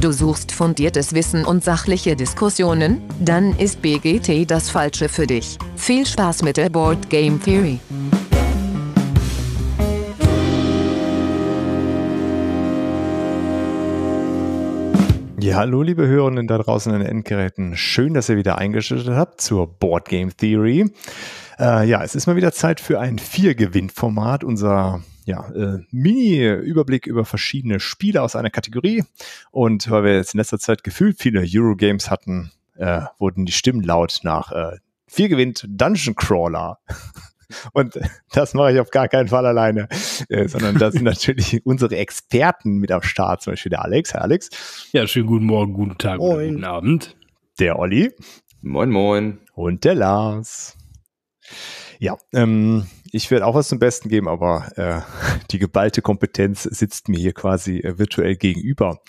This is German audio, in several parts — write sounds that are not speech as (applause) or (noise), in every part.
Du suchst fundiertes Wissen und sachliche Diskussionen? Dann ist BGT das Falsche für dich. Viel Spaß mit der Board Game Theory. Ja, hallo liebe Hörenden da draußen in den Endgeräten. Schön, dass ihr wieder eingeschaltet habt zur Board Game Theory. Äh, ja, es ist mal wieder Zeit für ein Vier-Gewinn-Format, unser ja, äh, Mini-Überblick über verschiedene Spiele aus einer Kategorie. Und weil wir jetzt in letzter Zeit gefühlt viele Eurogames hatten, äh, wurden die Stimmen laut nach äh, viel gewinnt Dungeon Crawler. (laughs) Und das mache ich auf gar keinen Fall alleine, äh, sondern das sind (laughs) natürlich unsere Experten mit am Start, zum Beispiel der Alex. Herr Alex. Ja, schönen guten Morgen, guten Tag oder guten Abend. Der Olli. Moin, moin. Und der Lars. Ja, ähm, ich werde auch was zum Besten geben, aber äh, (laughs) die geballte Kompetenz sitzt mir hier quasi äh, virtuell gegenüber.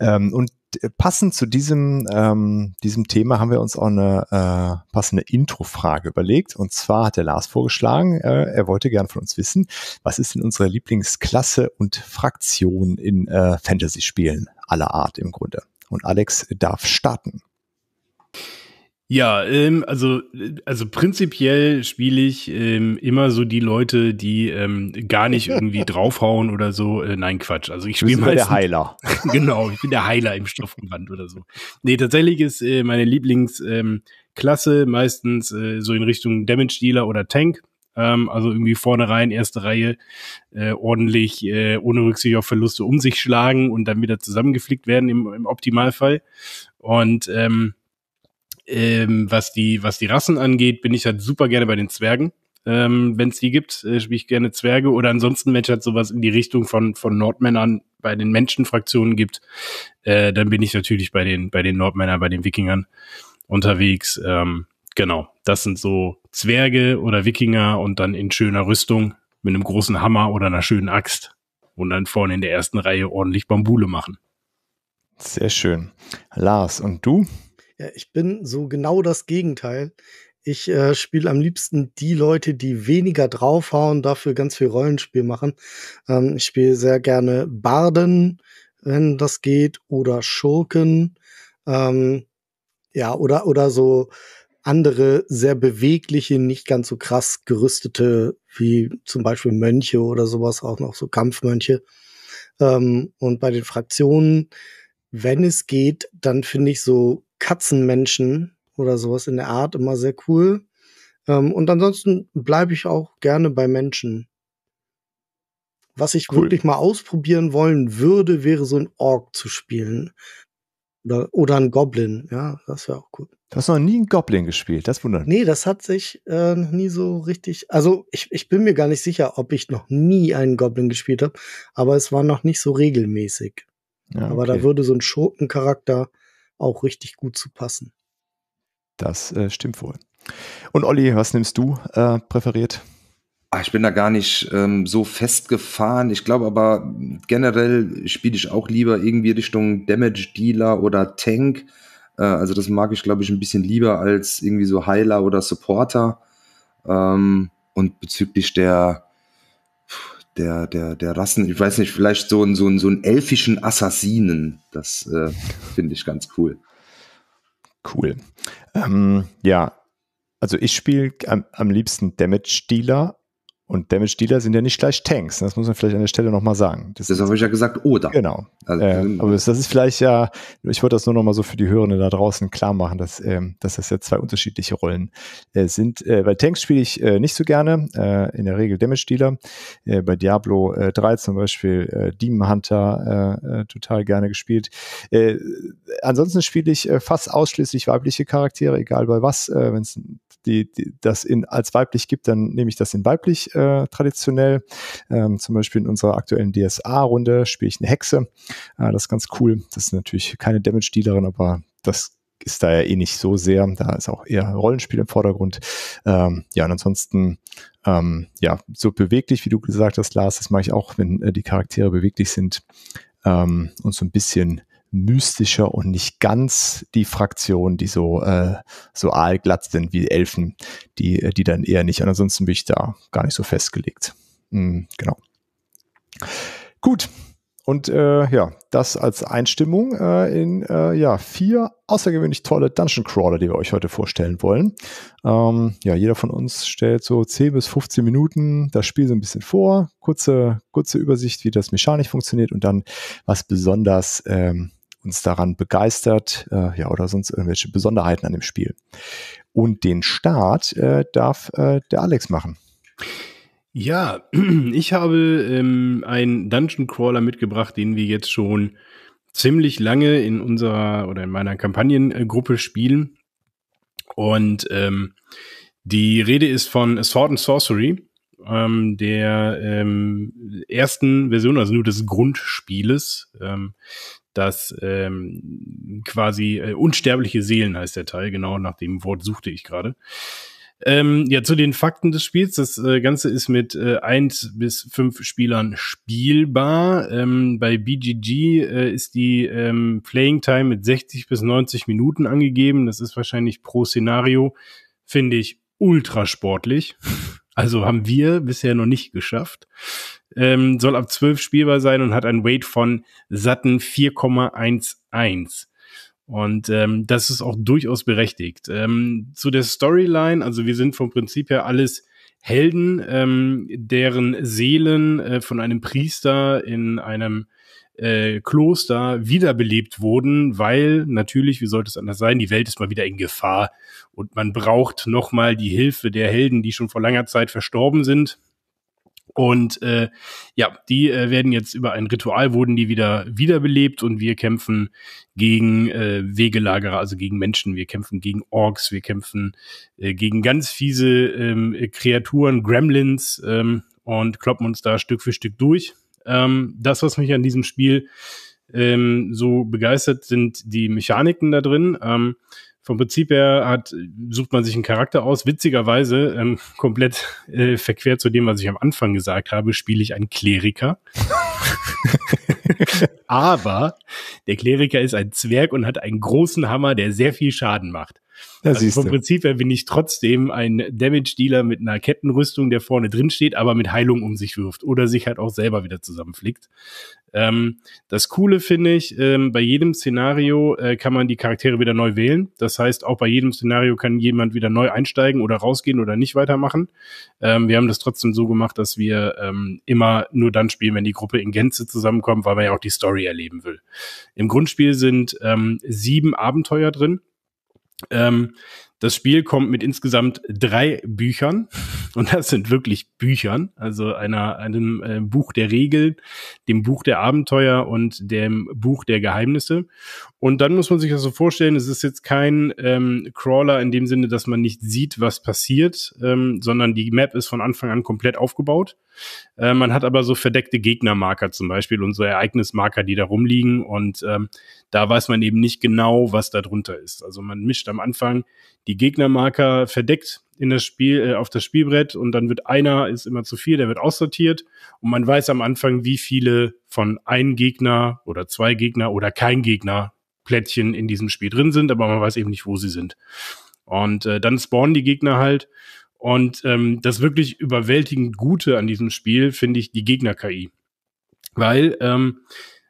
Ähm, und äh, passend zu diesem, ähm, diesem Thema haben wir uns auch eine äh, passende Intro-Frage überlegt. Und zwar hat der Lars vorgeschlagen, äh, er wollte gern von uns wissen, was ist denn unsere Lieblingsklasse und Fraktion in äh, Fantasy-Spielen aller Art im Grunde. Und Alex darf starten. Ja, ähm, also, also prinzipiell spiele ich ähm, immer so die Leute, die ähm, gar nicht irgendwie (laughs) draufhauen oder so. Äh, nein, Quatsch. Also ich spiele mal. der Heiler. (laughs) genau, ich bin der Heiler im Stoffverband oder so. Nee, tatsächlich ist äh, meine Lieblingsklasse ähm, meistens äh, so in Richtung Damage Dealer oder Tank. Ähm, also irgendwie vorne rein, erste Reihe, äh, ordentlich, äh, ohne Rücksicht auf Verluste um sich schlagen und dann wieder zusammengeflickt werden im, im Optimalfall. Und ähm, ähm, was, die, was die Rassen angeht, bin ich halt super gerne bei den Zwergen. Ähm, Wenn es die gibt, äh, spiele ich gerne Zwerge. Oder ansonsten, wenn es halt sowas in die Richtung von, von Nordmännern bei den Menschenfraktionen gibt, äh, dann bin ich natürlich bei den, bei den Nordmännern, bei den Wikingern unterwegs. Ähm, genau, das sind so Zwerge oder Wikinger und dann in schöner Rüstung mit einem großen Hammer oder einer schönen Axt und dann vorne in der ersten Reihe ordentlich Bambule machen. Sehr schön. Lars, und du? Ja, ich bin so genau das Gegenteil. Ich äh, spiele am liebsten die Leute, die weniger draufhauen, dafür ganz viel Rollenspiel machen. Ähm, ich spiele sehr gerne Barden, wenn das geht, oder Schurken. Ähm, ja, oder, oder so andere sehr bewegliche, nicht ganz so krass gerüstete, wie zum Beispiel Mönche oder sowas, auch noch so Kampfmönche. Ähm, und bei den Fraktionen, wenn es geht, dann finde ich so Katzenmenschen oder sowas in der Art immer sehr cool. Ähm, und ansonsten bleibe ich auch gerne bei Menschen. Was ich cool. wirklich mal ausprobieren wollen würde, wäre so ein Ork zu spielen. Oder, oder ein Goblin, ja, das wäre auch cool. Du hast noch nie einen Goblin gespielt, das wundert mich. Nee, das hat sich äh, noch nie so richtig. Also, ich, ich bin mir gar nicht sicher, ob ich noch nie einen Goblin gespielt habe, aber es war noch nicht so regelmäßig. Ja, ah, okay. Aber da würde so ein Schurkencharakter auch richtig gut zu passen. Das äh, stimmt wohl. Und Olli, was nimmst du äh, präferiert? Ah, ich bin da gar nicht ähm, so festgefahren. Ich glaube aber generell spiele ich auch lieber irgendwie Richtung Damage Dealer oder Tank. Äh, also das mag ich, glaube ich, ein bisschen lieber als irgendwie so Heiler oder Supporter. Ähm, und bezüglich der der, der, der Rassen, ich weiß nicht, vielleicht so einen, so einen, so einen elfischen Assassinen. Das äh, finde ich ganz cool. Cool. Ähm, ja, also ich spiele am, am, liebsten Damage Dealer, und Damage Dealer sind ja nicht gleich Tanks. Ne? Das muss man vielleicht an der Stelle nochmal sagen. Das Deshalb habe ich ja gesagt, oder. Genau. Also, äh, aber das, ist vielleicht ja, ich wollte das nur nochmal so für die Hörenden da draußen klar machen, dass, ähm, dass das ja zwei unterschiedliche Rollen äh, sind. Äh, bei Tanks spiele ich äh, nicht so gerne, äh, in der Regel Damage Dealer. Äh, bei Diablo 3 zum Beispiel Demon Hunter total gerne gespielt. ansonsten spiele ich fast ausschließlich weibliche Charaktere, egal bei was. Wenn es ein die, die das in, als weiblich gibt, dann nehme ich das in weiblich äh, traditionell. Ähm, zum Beispiel in unserer aktuellen DSA-Runde spiele ich eine Hexe. Äh, das ist ganz cool. Das ist natürlich keine Damage-Dealerin, aber das ist da ja eh nicht so sehr. Da ist auch eher Rollenspiel im Vordergrund. Ähm, ja, und ansonsten, ähm, ja, so beweglich, wie du gesagt hast, Lars, das mache ich auch, wenn äh, die Charaktere beweglich sind ähm, und so ein bisschen mystischer und nicht ganz die Fraktion, die so, äh, so aalglatt sind wie Elfen, die, äh, die dann eher nicht. Und ansonsten bin ich da gar nicht so festgelegt. Mhm, genau. Gut. Und äh, ja, das als Einstimmung äh, in äh, ja, vier außergewöhnlich tolle Dungeon Crawler, die wir euch heute vorstellen wollen. Ähm, ja, jeder von uns stellt so 10 bis 15 Minuten das Spiel so ein bisschen vor, kurze, kurze Übersicht, wie das mechanisch funktioniert und dann was besonders ähm, uns daran begeistert, äh, ja, oder sonst irgendwelche Besonderheiten an dem Spiel. Und den Start äh, darf äh, der Alex machen. Ja, (clears throat) ich habe ähm, einen Dungeon Crawler mitgebracht, den wir jetzt schon ziemlich lange in unserer oder in meiner Kampagnengruppe spielen. Und ähm, die Rede ist von Sword and Sorcery ähm, der ähm, ersten Version, also nur des Grundspieles, ähm, das ähm, quasi äh, unsterbliche Seelen heißt der Teil, genau nach dem Wort suchte ich gerade. Ähm, ja, zu den Fakten des Spiels. Das äh, Ganze ist mit äh, 1 bis fünf Spielern spielbar. Ähm, bei BGG äh, ist die ähm, Playing Time mit 60 bis 90 Minuten angegeben. Das ist wahrscheinlich pro Szenario. Finde ich ultra sportlich. (laughs) Also haben wir bisher noch nicht geschafft. Ähm, soll ab 12 spielbar sein und hat ein Weight von satten 4,11. Und ähm, das ist auch durchaus berechtigt. Ähm, zu der Storyline, also wir sind vom Prinzip her alles Helden, ähm, deren Seelen äh, von einem Priester in einem äh, Kloster wiederbelebt wurden, weil natürlich, wie sollte es anders sein, die Welt ist mal wieder in Gefahr und man braucht nochmal die Hilfe der Helden, die schon vor langer Zeit verstorben sind. Und äh, ja, die äh, werden jetzt über ein Ritual wurden die wieder wiederbelebt und wir kämpfen gegen äh, Wegelagerer, also gegen Menschen, wir kämpfen gegen Orks, wir kämpfen äh, gegen ganz fiese ähm, Kreaturen, Gremlins ähm, und kloppen uns da Stück für Stück durch. Ähm, das, was mich an diesem Spiel ähm, so begeistert, sind die Mechaniken da drin. Ähm, vom Prinzip her hat, sucht man sich einen Charakter aus. Witzigerweise, ähm, (laughs) komplett äh, verquer zu dem, was ich am Anfang gesagt habe, spiele ich einen Kleriker. (laughs) Aber der Kleriker ist ein Zwerg und hat einen großen Hammer, der sehr viel Schaden macht. Das also vom Prinzip her bin ich trotzdem ein Damage-Dealer mit einer Kettenrüstung, der vorne drin steht, aber mit Heilung um sich wirft oder sich halt auch selber wieder zusammenflickt. Ähm, das Coole finde ich, ähm, bei jedem Szenario äh, kann man die Charaktere wieder neu wählen. Das heißt, auch bei jedem Szenario kann jemand wieder neu einsteigen oder rausgehen oder nicht weitermachen. Ähm, wir haben das trotzdem so gemacht, dass wir ähm, immer nur dann spielen, wenn die Gruppe in Gänze zusammenkommt, weil man ja auch die Story erleben will. Im Grundspiel sind ähm, sieben Abenteuer drin ähm, das Spiel kommt mit insgesamt drei Büchern (laughs) und das sind wirklich Büchern, also einer, einem äh, Buch der Regeln, dem Buch der Abenteuer und dem Buch der Geheimnisse. Und dann muss man sich das so vorstellen, es ist jetzt kein ähm, Crawler in dem Sinne, dass man nicht sieht, was passiert, ähm, sondern die Map ist von Anfang an komplett aufgebaut. Äh, man hat aber so verdeckte Gegnermarker zum Beispiel und so Ereignismarker, die da rumliegen. Und ähm, da weiß man eben nicht genau, was da drunter ist. Also man mischt am Anfang die Gegnermarker verdeckt in das Spiel, äh, auf das Spielbrett und dann wird einer, ist immer zu viel, der wird aussortiert und man weiß am Anfang, wie viele von einem Gegner oder zwei Gegner oder kein Gegner Plättchen in diesem Spiel drin sind, aber man weiß eben nicht, wo sie sind. Und äh, dann spawnen die Gegner halt. Und ähm, das wirklich überwältigend Gute an diesem Spiel finde ich die Gegner-KI. Weil ähm,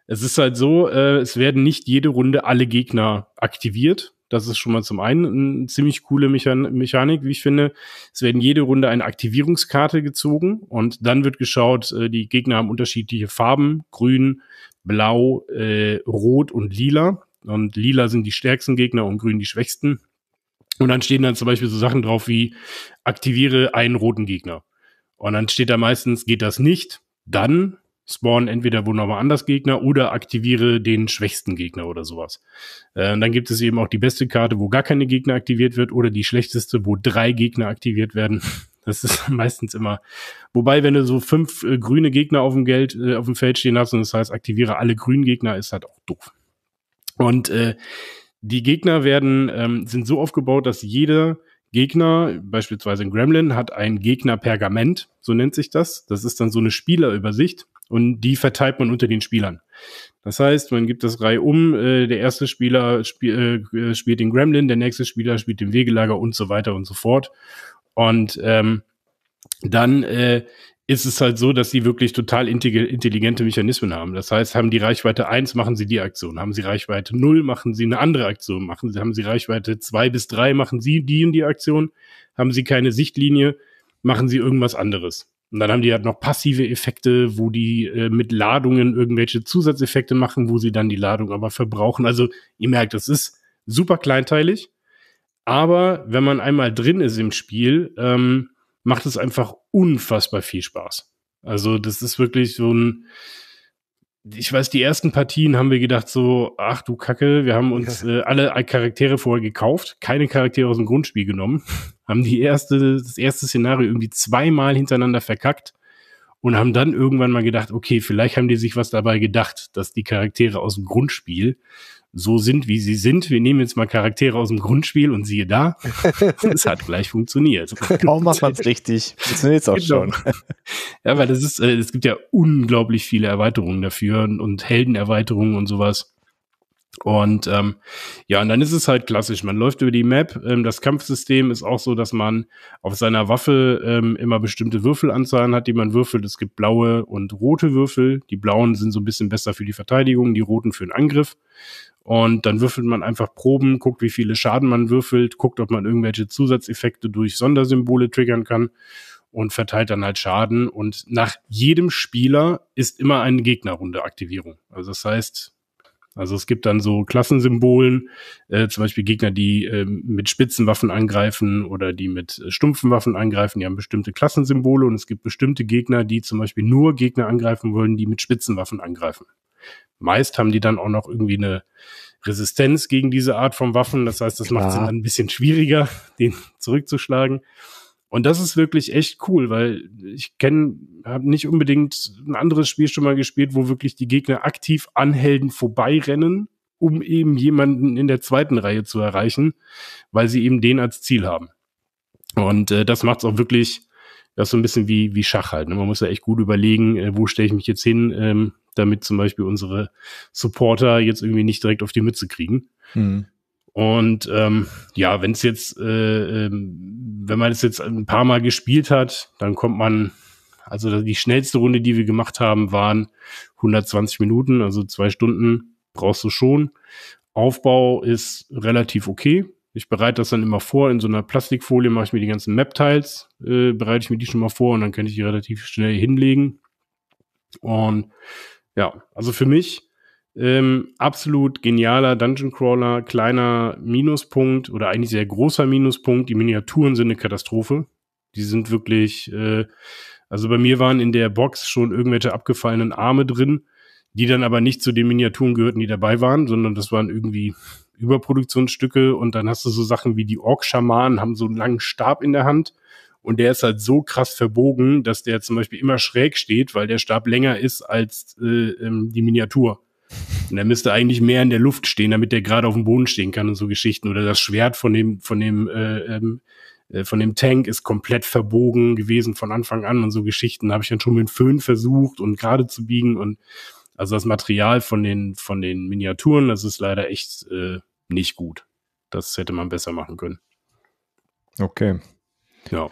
es ist halt so, äh, es werden nicht jede Runde alle Gegner aktiviert. Das ist schon mal zum einen eine ziemlich coole Mechan Mechanik, wie ich finde. Es werden jede Runde eine Aktivierungskarte gezogen und dann wird geschaut, äh, die Gegner haben unterschiedliche Farben, grün, blau, äh, rot und lila. Und lila sind die stärksten Gegner und grün die schwächsten. Und dann stehen dann zum Beispiel so Sachen drauf wie aktiviere einen roten Gegner. Und dann steht da meistens, geht das nicht, dann spawn entweder wo nochmal anders Gegner oder aktiviere den schwächsten Gegner oder sowas. Äh, und dann gibt es eben auch die beste Karte, wo gar keine Gegner aktiviert wird oder die schlechteste, wo drei Gegner aktiviert werden. (laughs) Das ist (laughs) meistens immer. Wobei, wenn du so fünf äh, grüne Gegner auf dem Geld, äh, auf dem Feld stehen hast und das heißt, aktiviere alle grünen Gegner, ist halt auch doof. Und äh, die Gegner werden, ähm, sind so aufgebaut, dass jeder Gegner, beispielsweise ein Gremlin, hat ein Gegner-Pergament, so nennt sich das. Das ist dann so eine Spielerübersicht und die verteilt man unter den Spielern. Das heißt, man gibt das Reihe um, äh, der erste Spieler spiel, äh, äh, spielt den Gremlin, der nächste Spieler spielt den Wegelager und so weiter und so fort. Und ähm, dann äh, ist es halt so, dass sie wirklich total intelligente Mechanismen haben. Das heißt, haben die Reichweite eins, machen sie die Aktion. Haben sie Reichweite null, machen sie eine andere Aktion. Machen sie, haben sie Reichweite zwei bis drei, machen sie die und die Aktion. Haben sie keine Sichtlinie, machen sie irgendwas anderes. Und dann haben die halt noch passive Effekte, wo die äh, mit Ladungen irgendwelche Zusatzeffekte machen, wo sie dann die Ladung aber verbrauchen. Also ihr merkt, das ist super kleinteilig. Aber wenn man einmal drin ist im Spiel, ähm, macht es einfach unfassbar viel Spaß. Also das ist wirklich so ein, ich weiß, die ersten Partien haben wir gedacht so, ach du Kacke, wir haben uns äh, alle Charaktere vorher gekauft, keine Charaktere aus dem Grundspiel genommen, (laughs) haben die erste, das erste Szenario irgendwie zweimal hintereinander verkackt und haben dann irgendwann mal gedacht, okay, vielleicht haben die sich was dabei gedacht, dass die Charaktere aus dem Grundspiel so sind, wie sie sind. Wir nehmen jetzt mal Charaktere aus dem Grundspiel und siehe da, (laughs) es hat gleich funktioniert. Kaum (laughs) macht man es richtig. Funktioniert auch genau. schon. (laughs) ja, weil das ist, äh, es gibt ja unglaublich viele Erweiterungen dafür und, und Heldenerweiterungen und sowas. Und ähm, ja, und dann ist es halt klassisch. Man läuft über die Map. Ähm, das Kampfsystem ist auch so, dass man auf seiner Waffe ähm, immer bestimmte Würfelanzahlen hat, die man würfelt. Es gibt blaue und rote Würfel. Die blauen sind so ein bisschen besser für die Verteidigung, die roten für den Angriff. Und dann würfelt man einfach Proben, guckt, wie viele Schaden man würfelt, guckt, ob man irgendwelche Zusatzeffekte durch Sondersymbole triggern kann und verteilt dann halt Schaden. Und nach jedem Spieler ist immer eine Gegnerrunde Aktivierung. Also das heißt, also es gibt dann so Klassensymbolen, äh, zum Beispiel Gegner, die äh, mit spitzen Waffen angreifen oder die mit äh, stumpfen Waffen angreifen, die haben bestimmte Klassensymbole und es gibt bestimmte Gegner, die zum Beispiel nur Gegner angreifen wollen, die mit spitzen Waffen angreifen. Meist haben die dann auch noch irgendwie eine Resistenz gegen diese Art von Waffen. Das heißt, das macht es dann ein bisschen schwieriger, (laughs) den zurückzuschlagen. Und das ist wirklich echt cool, weil ich kenne, habe nicht unbedingt ein anderes Spiel schon mal gespielt, wo wirklich die Gegner aktiv an Helden vorbeirennen, um eben jemanden in der zweiten Reihe zu erreichen, weil sie eben den als Ziel haben. Und äh, das macht es auch wirklich, das ist so ein bisschen wie, wie Schach halt. Ne? Man muss ja echt gut überlegen, äh, wo stelle ich mich jetzt hin, ähm, damit zum Beispiel unsere Supporter jetzt irgendwie nicht direkt auf die Mütze kriegen. Mhm. Und ähm, ja, wenn es jetzt, äh, äh, wenn man es jetzt ein paar Mal gespielt hat, dann kommt man, also die schnellste Runde, die wir gemacht haben, waren 120 Minuten, also zwei Stunden brauchst du schon. Aufbau ist relativ okay. Ich bereite das dann immer vor. In so einer Plastikfolie mache ich mir die ganzen Map-Tiles, äh, bereite ich mir die schon mal vor und dann kann ich die relativ schnell hinlegen. Und ja, also für mich ähm, absolut genialer Dungeon Crawler, kleiner Minuspunkt oder eigentlich sehr großer Minuspunkt. Die Miniaturen sind eine Katastrophe. Die sind wirklich, äh, also bei mir waren in der Box schon irgendwelche abgefallenen Arme drin, die dann aber nicht zu den Miniaturen gehörten, die dabei waren, sondern das waren irgendwie Überproduktionsstücke und dann hast du so Sachen wie die Ork-Schamanen haben so einen langen Stab in der Hand und der ist halt so krass verbogen, dass der zum Beispiel immer schräg steht, weil der Stab länger ist als äh, ähm, die Miniatur. Und er müsste eigentlich mehr in der Luft stehen, damit der gerade auf dem Boden stehen kann und so Geschichten. Oder das Schwert von dem, von dem, äh, ähm, äh, von dem Tank ist komplett verbogen gewesen von Anfang an und so Geschichten. Habe ich dann schon mit Föhn versucht und gerade zu biegen. Und also das Material von den, von den Miniaturen, das ist leider echt äh, nicht gut. Das hätte man besser machen können. Okay. Ja.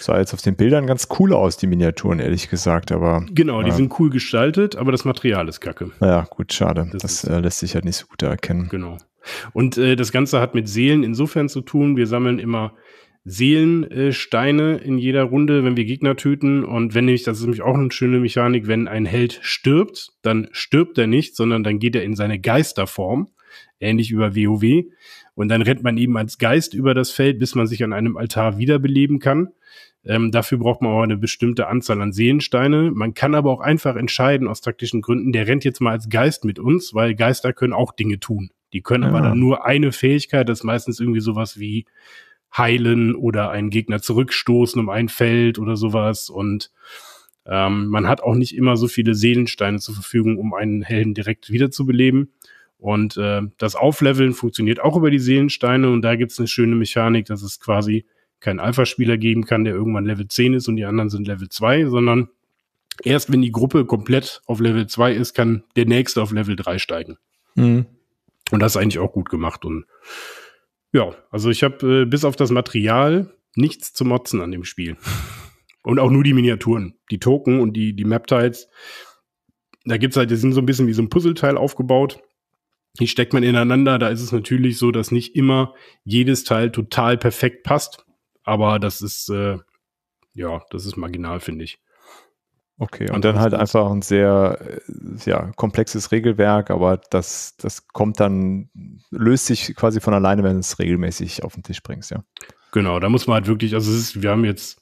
Sah jetzt auf den Bildern ganz cool aus, die Miniaturen, ehrlich gesagt, aber. Genau, die äh, sind cool gestaltet, aber das Material ist kacke. Ja, gut, schade. Das, das äh, lässt sich halt nicht so gut erkennen. Genau. Und äh, das Ganze hat mit Seelen insofern zu tun, wir sammeln immer Seelensteine äh, in jeder Runde, wenn wir Gegner töten. Und wenn nämlich, das ist nämlich auch eine schöne Mechanik, wenn ein Held stirbt, dann stirbt er nicht, sondern dann geht er in seine Geisterform, ähnlich über WoW. Und dann rennt man eben als Geist über das Feld, bis man sich an einem Altar wiederbeleben kann. Ähm, dafür braucht man auch eine bestimmte Anzahl an Seelensteine. Man kann aber auch einfach entscheiden aus taktischen Gründen, der rennt jetzt mal als Geist mit uns, weil Geister können auch Dinge tun. Die können ja. aber ah. dann nur eine Fähigkeit, das ist meistens irgendwie sowas wie heilen oder einen Gegner zurückstoßen um ein Feld oder sowas. Und ähm, man hat auch nicht immer so viele Seelensteine zur Verfügung, um einen Helden direkt wiederzubeleben. Und äh, das Aufleveln funktioniert auch über die Seelensteine und da gibt es eine schöne Mechanik, dass es quasi keinen Alpha-Spieler geben kann, der irgendwann Level 10 ist und die anderen sind Level 2, sondern erst wenn die Gruppe komplett auf Level 2 ist, kann der nächste auf Level 3 steigen. Mhm. Und das ist eigentlich auch gut gemacht. Und ja, also ich habe äh, bis auf das Material nichts zu motzen an dem Spiel. (laughs) Und auch nur die Miniaturen. Die Token und die, die Map-Tiles. Da gibt es halt, die sind so ein bisschen wie so ein Puzzleteil aufgebaut die steckt man ineinander. Da ist es natürlich so, dass nicht immer jedes Teil total perfekt passt. Aber das ist, äh, ja, das ist marginal, finde ich. Okay, und dann halt einfach ein sehr äh, ja, komplexes Regelwerk, aber das, das kommt dann, löst sich quasi von alleine, wenn du es regelmäßig auf den Tisch bringst, ja. Genau, da muss man halt wirklich, also ist, wir haben jetzt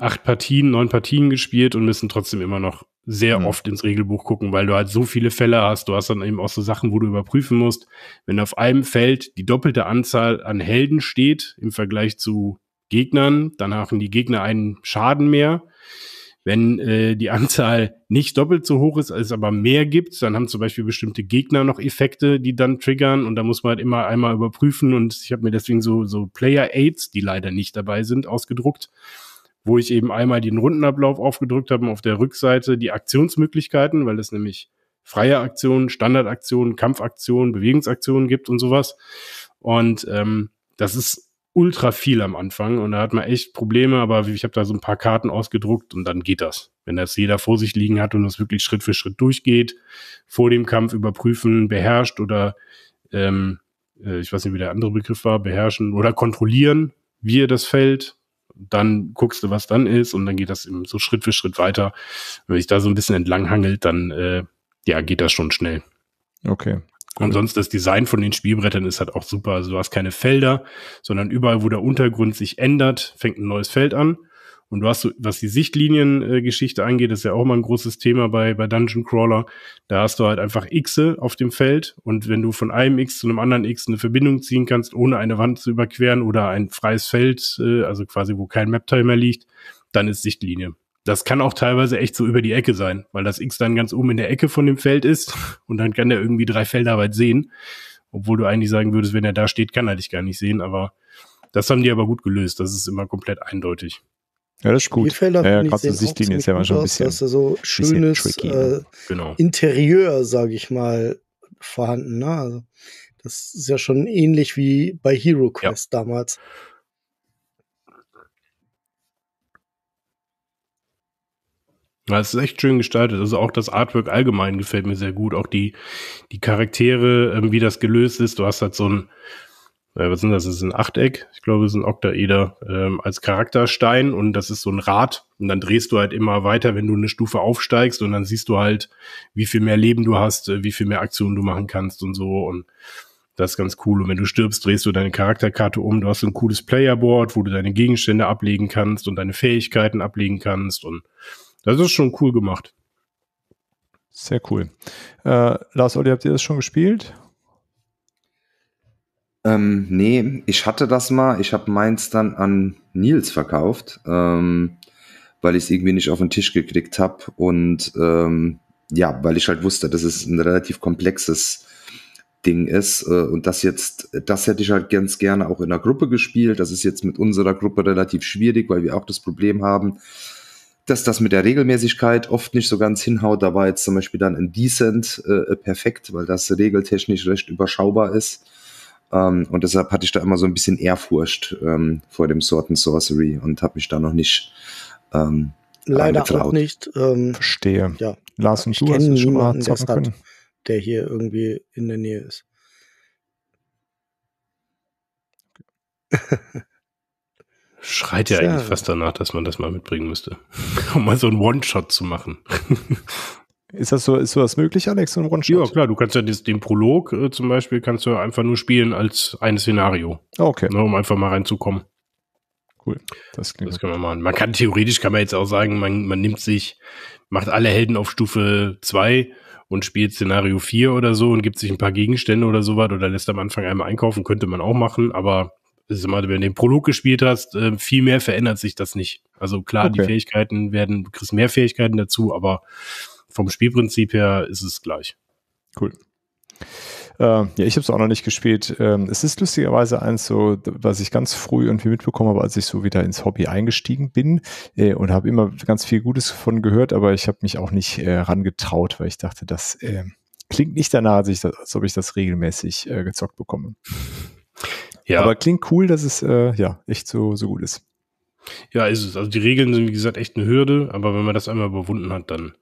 acht Partien, neun Partien gespielt und müssen trotzdem immer noch sehr mhm. oft ins Regelbuch gucken, weil du halt so viele Fälle hast. Du hast dann eben auch so Sachen, wo du überprüfen musst. Wenn auf einem Feld die doppelte Anzahl an Helden steht im Vergleich zu Gegnern, dann haben die Gegner einen Schaden mehr. Wenn äh, die Anzahl nicht doppelt so hoch ist, als es aber mehr gibt, dann haben zum Beispiel bestimmte Gegner noch Effekte, die dann triggern und da muss man halt immer einmal überprüfen und ich habe mir deswegen so, so Player Aids, die leider nicht dabei sind, ausgedruckt wo ich eben einmal den Rundenablauf aufgedrückt habe und auf der Rückseite die Aktionsmöglichkeiten, weil es nämlich freie Aktionen, Standardaktionen, Kampfaktionen, Bewegungsaktionen gibt und sowas. Und ähm, das ist ultra viel am Anfang und da hat man echt Probleme, aber ich habe da so ein paar Karten ausgedruckt und dann geht das. Wenn das jeder vor sich liegen hat und das wirklich Schritt für Schritt durchgeht, vor dem Kampf überprüfen, beherrscht oder ähm, äh, ich weiß nicht, wie der andere Begriff war, beherrschen oder kontrollieren, wie er das fällt, dann guckst du, was dann ist und dann geht das so Schritt für Schritt weiter. Wenn sich da so ein bisschen entlang hangelt, dann äh, ja, geht das schon schnell. Okay. Cool. Und sonst das Design von den Spielbrettern ist halt auch super. Also du hast keine Felder, sondern überall, wo der Untergrund sich ändert, fängt ein neues Feld an. Und du hast so, was die Sichtliniengeschichte äh, angeht, ist ja auch mal ein großes Thema bei, bei Dungeon Crawler. Da hast du halt einfach X auf dem Feld und wenn du von einem X zu einem anderen X eine Verbindung ziehen kannst, ohne eine Wand zu überqueren oder ein freies Feld, äh, also quasi wo kein Map-Teil mehr liegt, dann ist Sichtlinie. Das kann auch teilweise echt so über die Ecke sein, weil das X dann ganz oben in der Ecke von dem Feld ist und dann kann der irgendwie drei Felder weit sehen. Obwohl du eigentlich sagen würdest, wenn er da steht, kann er dich gar nicht sehen, aber das haben die aber gut gelöst. Das ist immer komplett eindeutig. Ja, das ist gut. Die ja, gerade so Sichtlinien ist ja manchmal ein bisschen. Aus, dass so schönes tricky, ne? äh, genau. Interieur, sage ich mal, vorhanden. Ne? Also, das ist ja schon ähnlich wie bei Hero Quest ja. damals. Ja, es ist echt schön gestaltet. Also auch das Artwork allgemein gefällt mir sehr gut. Auch die, die Charaktere, ähm, wie das gelöst ist. Du hast halt so ein, äh, was sind das? Das ist ein Achteck, ich glaube, es ist ein Oktaeder ähm, als Charakterstein und das ist so ein Rad und dann drehst du halt immer weiter, wenn du eine Stufe aufsteigst und dann siehst du halt, wie viel mehr Leben du hast, äh, wie viel mehr Aktionen du machen kannst und so und das ist ganz cool. Und wenn du stirbst, drehst du deine Charakterkarte um. Du hast ein cooles Playerboard, wo du deine Gegenstände ablegen kannst und deine Fähigkeiten ablegen kannst. Und das ist schon cool gemacht. Sehr cool. Äh, Lars Olli, habt ihr das schon gespielt? Ähm, nee, ich hatte das mal. Ich habe meins dann an Nils verkauft, ähm, weil ich es irgendwie nicht auf den Tisch gekriegt habe. Und ähm, ja, weil ich halt wusste, dass es ein relativ komplexes Ding ist. Äh, und das jetzt, das hätte ich halt ganz gerne auch in der Gruppe gespielt. Das ist jetzt mit unserer Gruppe relativ schwierig, weil wir auch das Problem haben, dass das mit der Regelmäßigkeit oft nicht so ganz hinhaut. Da war jetzt zum Beispiel dann ein Decent äh, perfekt, weil das regeltechnisch recht überschaubar ist. Ähm, und deshalb hatte ich da immer so ein bisschen Ehrfurcht ähm, vor dem Sorten Sorcery und habe mich da noch nicht ähm, Leider auch nicht. Ähm, Verstehe. Ja, Lars und ich du hast schon mal zocken können. der hier irgendwie in der Nähe ist. (laughs) Schreit ja, ja eigentlich fast danach, dass man das mal mitbringen müsste, (laughs) um mal so einen One-Shot zu machen. (laughs) Ist das so, ist sowas möglich, Alex, so ein One-Shot? Ja, klar, du kannst ja den Prolog äh, zum Beispiel kannst du einfach nur spielen als ein Szenario. Ah, okay. Ne, um einfach mal reinzukommen. Cool. Das, klingt das kann man machen. Man kann theoretisch kann man jetzt auch sagen, man, man nimmt sich, macht alle Helden auf Stufe 2 und spielt Szenario 4 oder so und gibt sich ein paar Gegenstände oder sowas oder lässt am Anfang einmal einkaufen, könnte man auch machen, aber ist immer, wenn du den Prolog gespielt hast, äh, viel mehr verändert sich das nicht. Also klar, okay. die Fähigkeiten werden, du kriegst mehr Fähigkeiten dazu, aber vom Spielprinzip her ist es gleich. Cool. Äh, ja, ich habe es auch noch nicht gespielt. Ähm, es ist lustigerweise eins, so, was ich ganz früh irgendwie mitbekommen habe, als ich so wieder ins Hobby eingestiegen bin äh, und habe immer ganz viel Gutes von gehört, aber ich habe mich auch nicht äh, rangetraut, weil ich dachte, das äh, klingt nicht danach, als, ich das, als ob ich das regelmäßig äh, gezockt bekomme. Ja. Aber klingt cool, dass es äh, ja echt so, so gut ist. Ja, ist es. Also die Regeln sind, wie gesagt, echt eine Hürde, aber wenn man das einmal überwunden hat, dann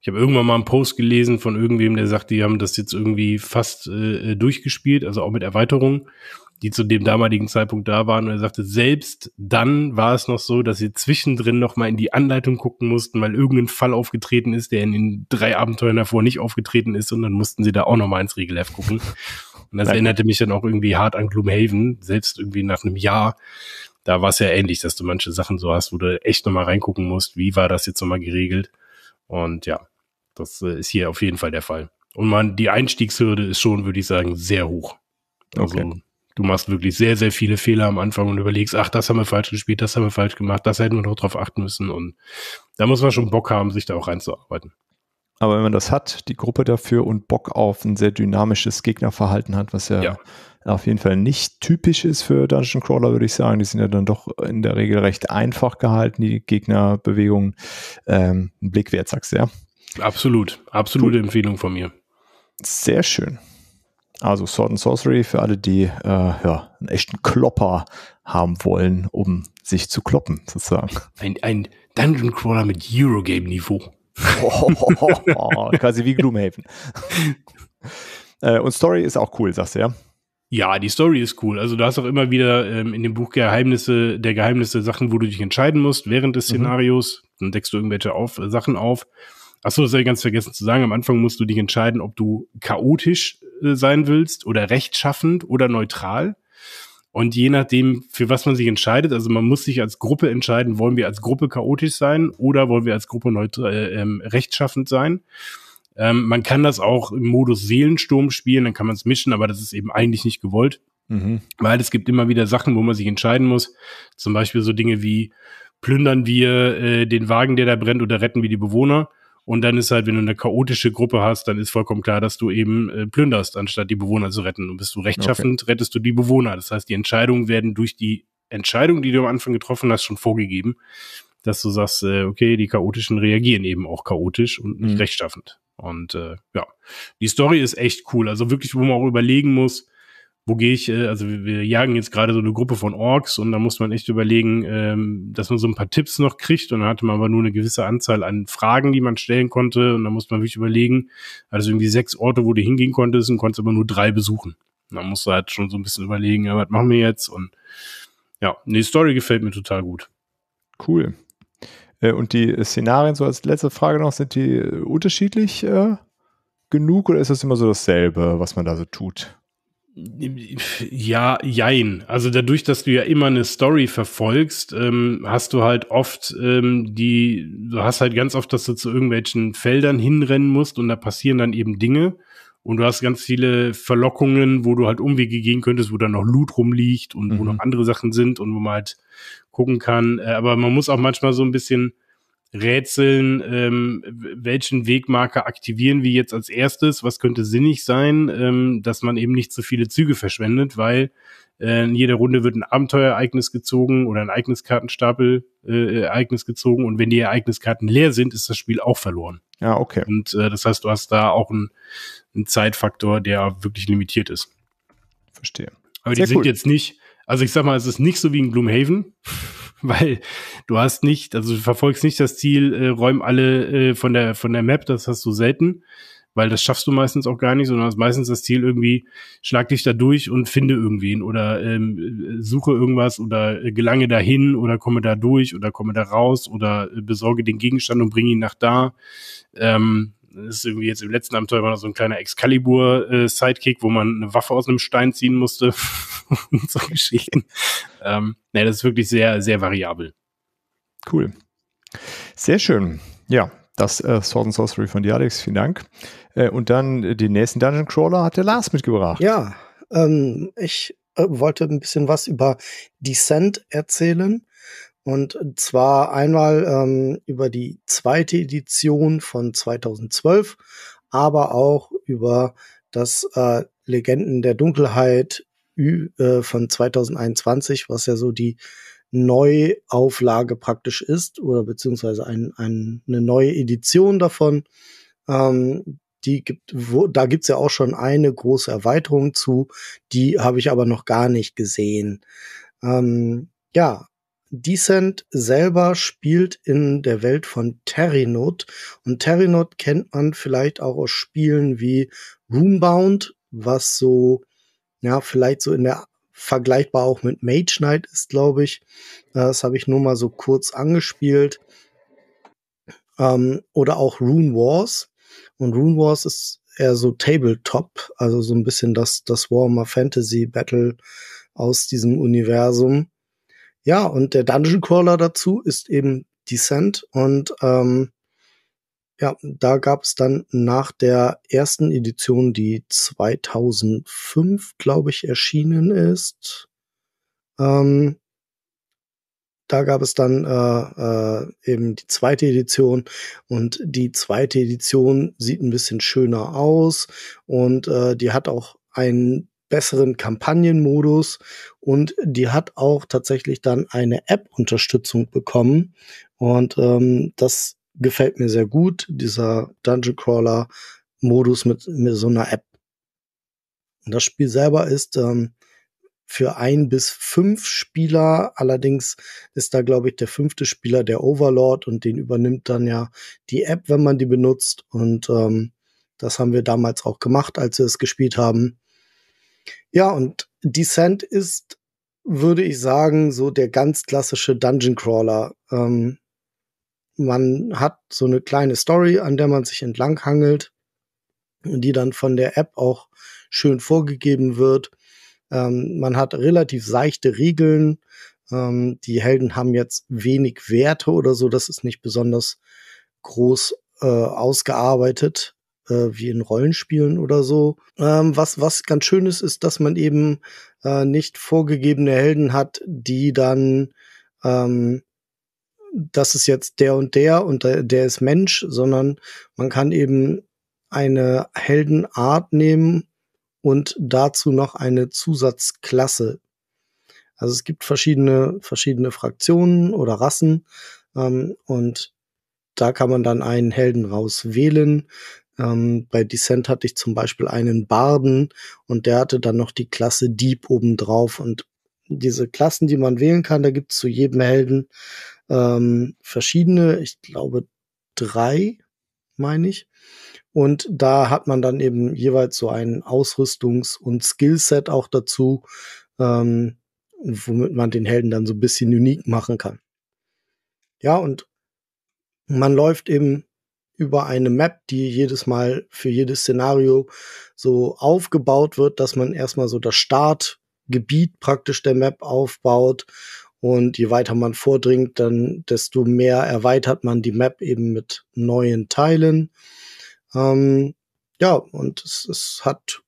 ich habe irgendwann mal einen Post gelesen von irgendwem, der sagt, die haben das jetzt irgendwie fast äh, äh durchgespielt, also auch mit Erweiterungen, die zu dem damaligen Zeitpunkt da waren. Und er sagte, selbst dann war es noch so, dass sie zwischendrin noch mal in die Anleitung gucken mussten, weil irgendein Fall aufgetreten ist, der in den drei Abenteuern davor nicht aufgetreten ist. Und dann mussten sie da auch noch mal ins Regelf gucken. Und das Nein. erinnerte mich dann auch irgendwie hart an Gloomhaven, selbst irgendwie nach einem Jahr. Da war es ja ähnlich, dass du manche Sachen so hast, wo du echt nochmal reingucken musst, wie war das jetzt nochmal geregelt. Und ja, das äh, ist hier auf jeden Fall der Fall. Und man, die Einstiegshürde ist schon, würde ich sagen, sehr hoch. Also okay. du machst wirklich sehr, sehr viele Fehler am Anfang und überlegst, ach, das haben wir falsch gespielt, das haben wir falsch gemacht, das hätten wir noch drauf achten müssen. Und da muss man schon Bock haben, sich da auch reinzuarbeiten. Aber wenn man das hat, die Gruppe dafür und Bock auf ein sehr dynamisches Gegnerverhalten hat, was ja, ja auf jeden Fall nicht typisch ist für Dungeon Crawler, würde ich sagen. Die sind ja dann doch in der Regel recht einfach gehalten, die Gegnerbewegungen. Ähm, ein Blick wert, sagst du, ja? Absolut. Absolute Gut. Empfehlung von mir. Sehr schön. Also Sword and Sorcery für alle, die äh, ja, einen echten Klopper haben wollen, um sich zu kloppen, sozusagen. Ein, ein Dungeon Crawler mit Eurogame-Niveau. Oh, (laughs) oh, quasi wie Gloomhaven. (laughs) äh, und Story ist auch cool, sagst du, ja? Ja, die Story ist cool. Also du hast auch immer wieder ähm, in dem Buch Geheimnisse der Geheimnisse Sachen, wo du dich entscheiden musst während des mhm. Szenarios. Dann deckst du irgendwelche auf, äh, Sachen auf. Achso, das habe ich ganz vergessen zu sagen. Am Anfang musst du dich entscheiden, ob du chaotisch äh, sein willst oder rechtschaffend oder neutral. Und je nachdem, für was man sich entscheidet, also man muss sich als Gruppe entscheiden, wollen wir als Gruppe chaotisch sein oder wollen wir als Gruppe neutral, äh, ähm, rechtschaffend sein. Ähm, man kann das auch im Modus Seelensturm spielen, dann kann man es mischen, aber das ist eben eigentlich nicht gewollt. Mhm. Weil es gibt immer wieder Sachen, wo man sich entscheiden muss. Zum Beispiel so Dinge wie, plündern wir äh, den Wagen, der da brennt, oder retten wir die Bewohner? Und dann ist halt, wenn du eine chaotische Gruppe hast, dann ist vollkommen klar, dass du eben äh, plünderst, anstatt die Bewohner zu retten. Und bist du rechtschaffend, okay. rettest du die Bewohner. Das heißt, die Entscheidungen werden durch die Entscheidung, die du am Anfang getroffen hast, schon vorgegeben, dass du sagst, äh, okay, die chaotischen reagieren eben auch chaotisch und nicht mhm. rechtschaffend. Und äh, ja, die Story ist echt cool. Also wirklich, wo man auch überlegen muss, wo gehe ich, äh, also wir, wir jagen jetzt gerade so eine Gruppe von Orks und da muss man echt überlegen, ähm, dass man so ein paar Tipps noch kriegt und dann hatte man aber nur eine gewisse Anzahl an Fragen, die man stellen konnte und da muss man wirklich überlegen, also irgendwie sechs Orte, wo du hingehen konntest und konntest aber nur drei besuchen. Und dann musst du halt schon so ein bisschen überlegen, ja, was machen wir jetzt und ja, die Story gefällt mir total gut. Cool. Äh, und die Szenarien, so als letzte Frage noch, sind die äh, unterschiedlich äh, genug oder ist das immer so dasselbe, was man da so tut? Ja, jein. Also dadurch, dass du ja immer eine Story verfolgst, ähm, hast du halt oft ähm, die, du hast halt ganz oft, dass du zu irgendwelchen Feldern hinrennen musst und da passieren dann eben Dinge und du hast ganz viele Verlockungen, wo du halt Umwege gehen könntest, wo dann noch Loot rumliegt und mhm. wo noch mhm. andere Sachen sind und wo man halt gucken kann. Äh, aber man muss auch manchmal so ein bisschen rätseln, ähm, welchen Wegmarker aktivieren wir jetzt als erstes, was könnte sinnig sein, ähm, dass man eben nicht zu so viele Züge verschwendet, weil äh, in jeder Runde wird ein Abenteuerereignis gezogen oder ein Ereigniskartenstapel äh, Ereignis gezogen und wenn die Ereigniskarten leer sind, ist das Spiel auch verloren. Ja, okay. Und äh, das heißt, du hast da auch einen, Zeitfaktor, der wirklich limitiert ist. Verstehe. Aber Sehr die cool. sind jetzt nicht, also ich sag mal, es ist nicht so wie in Gloomhaven, (laughs) weil du hast nicht, also du verfolgst nicht das Ziel, äh, räum alle äh, von der von der Map, das hast du selten, weil das schaffst du meistens auch gar nicht, sondern ist meistens das Ziel irgendwie, schlag dich da durch und finde irgendwen oder ähm, suche irgendwas oder äh, gelange dahin oder komme da durch oder komme da raus oder äh, besorge den Gegenstand und bringe ihn nach da. Ähm, das ist irgendwie jetzt im letzten Abenteuer war noch so ein kleiner Excalibur-Sidekick, äh, wo man eine Waffe aus einem Stein ziehen musste (laughs) und so Geschichten. Ähm, ne, das ist wirklich sehr, sehr variabel. Cool. Sehr schön. Ja, das äh, Sword and Sorcery von Diadex. Vielen Dank. Äh, und dann äh, den nächsten Dungeon Crawler hat der Lars mitgebracht. Ja, ähm, ich äh, wollte ein bisschen was über Descent erzählen. Und zwar einmal ähm, über die zweite Edition von 2012, aber auch über das äh, Legenden der Dunkelheit Ü, äh, von 2021, was ja so die Neuauflage praktisch ist oder beziehungsweise ein, ein, eine neue Edition davon. Ähm, die gibt, wo, da gibt's ja auch schon eine große Erweiterung zu, die habe ich aber noch gar nicht gesehen. Ähm, ja, Decent selber spielt in der Welt von Terrinot und Terrinot kennt man vielleicht auch aus Spielen wie Roombound, was so, ja, vielleicht so in der vergleichbar auch mit Mage Knight ist, glaube ich. Das habe ich nur mal so kurz angespielt. Ähm, oder auch Rune Wars, und Rune Wars ist eher so Tabletop, also so ein bisschen das, das Warhammer Fantasy Battle aus diesem Universum. Ja, und der Dungeon Crawler dazu ist eben Descent und ähm, ja, da gab es dann nach der ersten Edition, die 2005, glaube ich, erschienen ist, ähm, da gab es dann äh, äh, eben die zweite Edition und die zweite Edition sieht ein bisschen schöner aus und äh, die hat auch einen besseren Kampagnenmodus und die hat auch tatsächlich dann eine App-Unterstützung bekommen und ähm, das gefällt mir sehr gut, dieser Dungeon Crawler Modus mit, mit so einer App. Und das Spiel selber ist ähm, für ein bis fünf Spieler. Allerdings ist da, glaube ich, der fünfte Spieler der Overlord und den übernimmt dann ja die App, wenn man die benutzt. Und ähm, das haben wir damals auch gemacht, als wir es gespielt haben. Ja, und Descent ist, würde ich sagen, so der ganz klassische Dungeon Crawler. Ähm, man hat so eine kleine Story, an der man sich entlanghangelt, die dann von der App auch schön vorgegeben wird. Ähm, man hat relativ seichte Regeln. Ähm, die Helden haben jetzt wenig Werte oder so. Das ist nicht besonders groß äh, ausgearbeitet äh, wie in Rollenspielen oder so. Ähm, was, was ganz schön ist, ist, dass man eben äh, nicht vorgegebene Helden hat, die dann ähm, das ist jetzt der und der und der, der ist Mensch, sondern man kann eben eine Heldenart nehmen und dazu noch eine Zusatzklasse. Also es gibt verschiedene, verschiedene Fraktionen oder Rassen ähm, und da kann man dann einen Helden rauswählen. Ähm, bei Descent hatte ich zum Beispiel einen Barden und der hatte dann noch die Klasse Dieb obendrauf. Und diese Klassen, die man wählen kann, da gibt es zu jedem Helden ähm, verschiedene, ich glaube drei, meine ich. Und da hat man dann eben jeweils so ein Ausrüstungs- und Skillset auch dazu, ähm, womit man den Helden dann so ein bisschen unique machen kann. Ja, und man läuft eben über eine Map, die jedes Mal für jedes Szenario so aufgebaut wird, dass man erstmal so das Startgebiet praktisch der Map aufbaut und je weiter man vordringt, dann desto mehr erweitert man die Map eben mit neuen Teilen. Ähm, ja, und es, es hat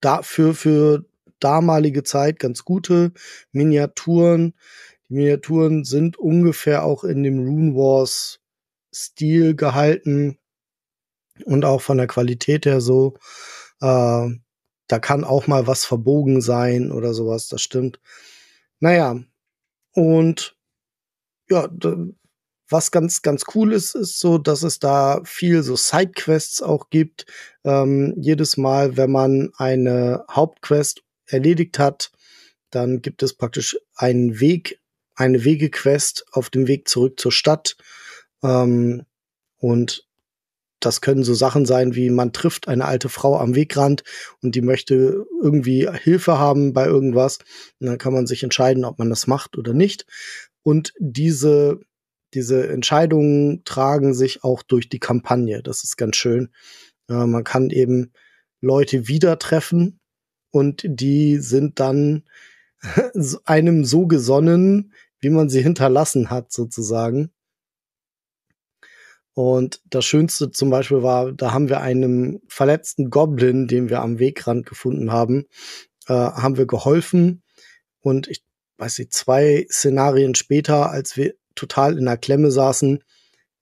dafür für damalige Zeit ganz gute Miniaturen. Die Miniaturen sind ungefähr auch in dem Rune Wars Stil gehalten und auch von der Qualität her so. Äh, da kann auch mal was verbogen sein oder sowas, das stimmt. Naja, und ja, was ganz, ganz cool ist, ist so, dass es da viel so Sidequests auch gibt. Ähm, jedes Mal, wenn man eine Hauptquest erledigt hat, dann gibt es praktisch einen Weg, eine Wegequest auf dem Weg zurück zur Stadt. Ähm, und das können so Sachen sein, wie man trifft eine alte Frau am Wegrand und die möchte irgendwie Hilfe haben bei irgendwas. Und dann kann man sich entscheiden, ob man das macht oder nicht. Und diese diese Entscheidungen tragen sich auch durch die Kampagne. Das ist ganz schön. Äh, man kann eben Leute wieder treffen und die sind dann (laughs) einem so gesonnen, wie man sie hinterlassen hat, sozusagen. Und das Schönste zum Beispiel war, da haben wir einem verletzten Goblin, den wir am Wegrand gefunden haben, äh, haben wir geholfen. Und ich weiß nicht, zwei Szenarien später, als wir total in der Klemme saßen,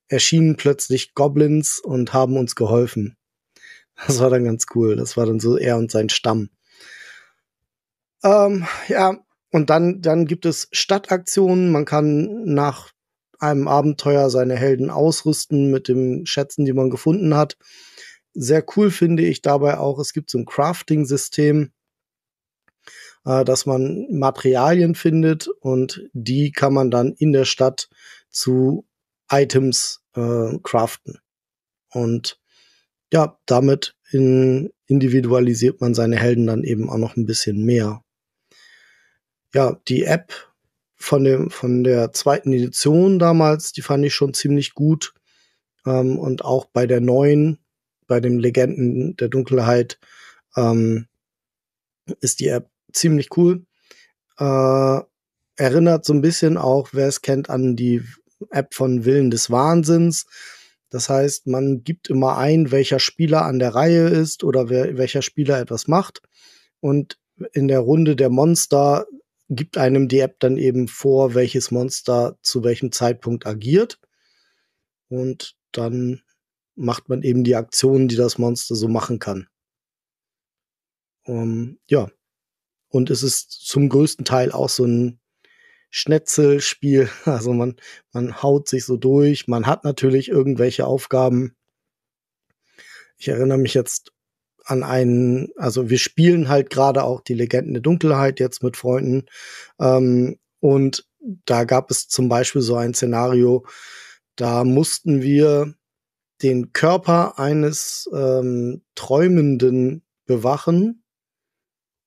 erschienen plötzlich Goblins und haben uns geholfen. Das war dann ganz cool. Das war dann so er und sein Stamm. Ähm, ja, und dann, dann gibt es Stadtaktionen. Man kann nach einem Abenteuer seine Helden ausrüsten mit den Schätzen, die man gefunden hat. Sehr cool finde ich dabei auch, es gibt so ein Crafting-System äh, dass man Materialien findet und die kann man dann in der Stadt zu Items äh, craften. Und ja, damit in, individualisiert man seine Helden dann eben auch noch ein bisschen mehr. Ja, die App von, dem, von der zweiten Edition damals, die fand ich schon ziemlich gut. Ähm, und auch bei der neuen, bei dem Legenden der Dunkelheit, ähm, ist die App ziemlich cool. Äh, erinnert so ein bisschen auch, wer es kennt, an die App von Willen des Wahnsinns. Das heißt, man gibt immer ein, welcher Spieler an der Reihe ist oder wer, welcher Spieler etwas macht. Und in der Runde der Monster gibt einem die App dann eben vor, welches Monster zu welchem Zeitpunkt agiert. Und dann macht man eben die Aktionen, die das Monster so machen kann. Um, ähm, ja, und es ist zum größten Teil auch so ein Schnetzelspiel. (laughs) Also man, man haut sich so durch. Man hat natürlich irgendwelche Aufgaben. Ich erinnere mich jetzt an einen, also wir spielen halt gerade auch die Legenden der Dunkelheit jetzt mit Freunden. Ähm, und da gab es zum Beispiel so ein Szenario, da mussten wir den Körper eines ähm, Träumenden bewachen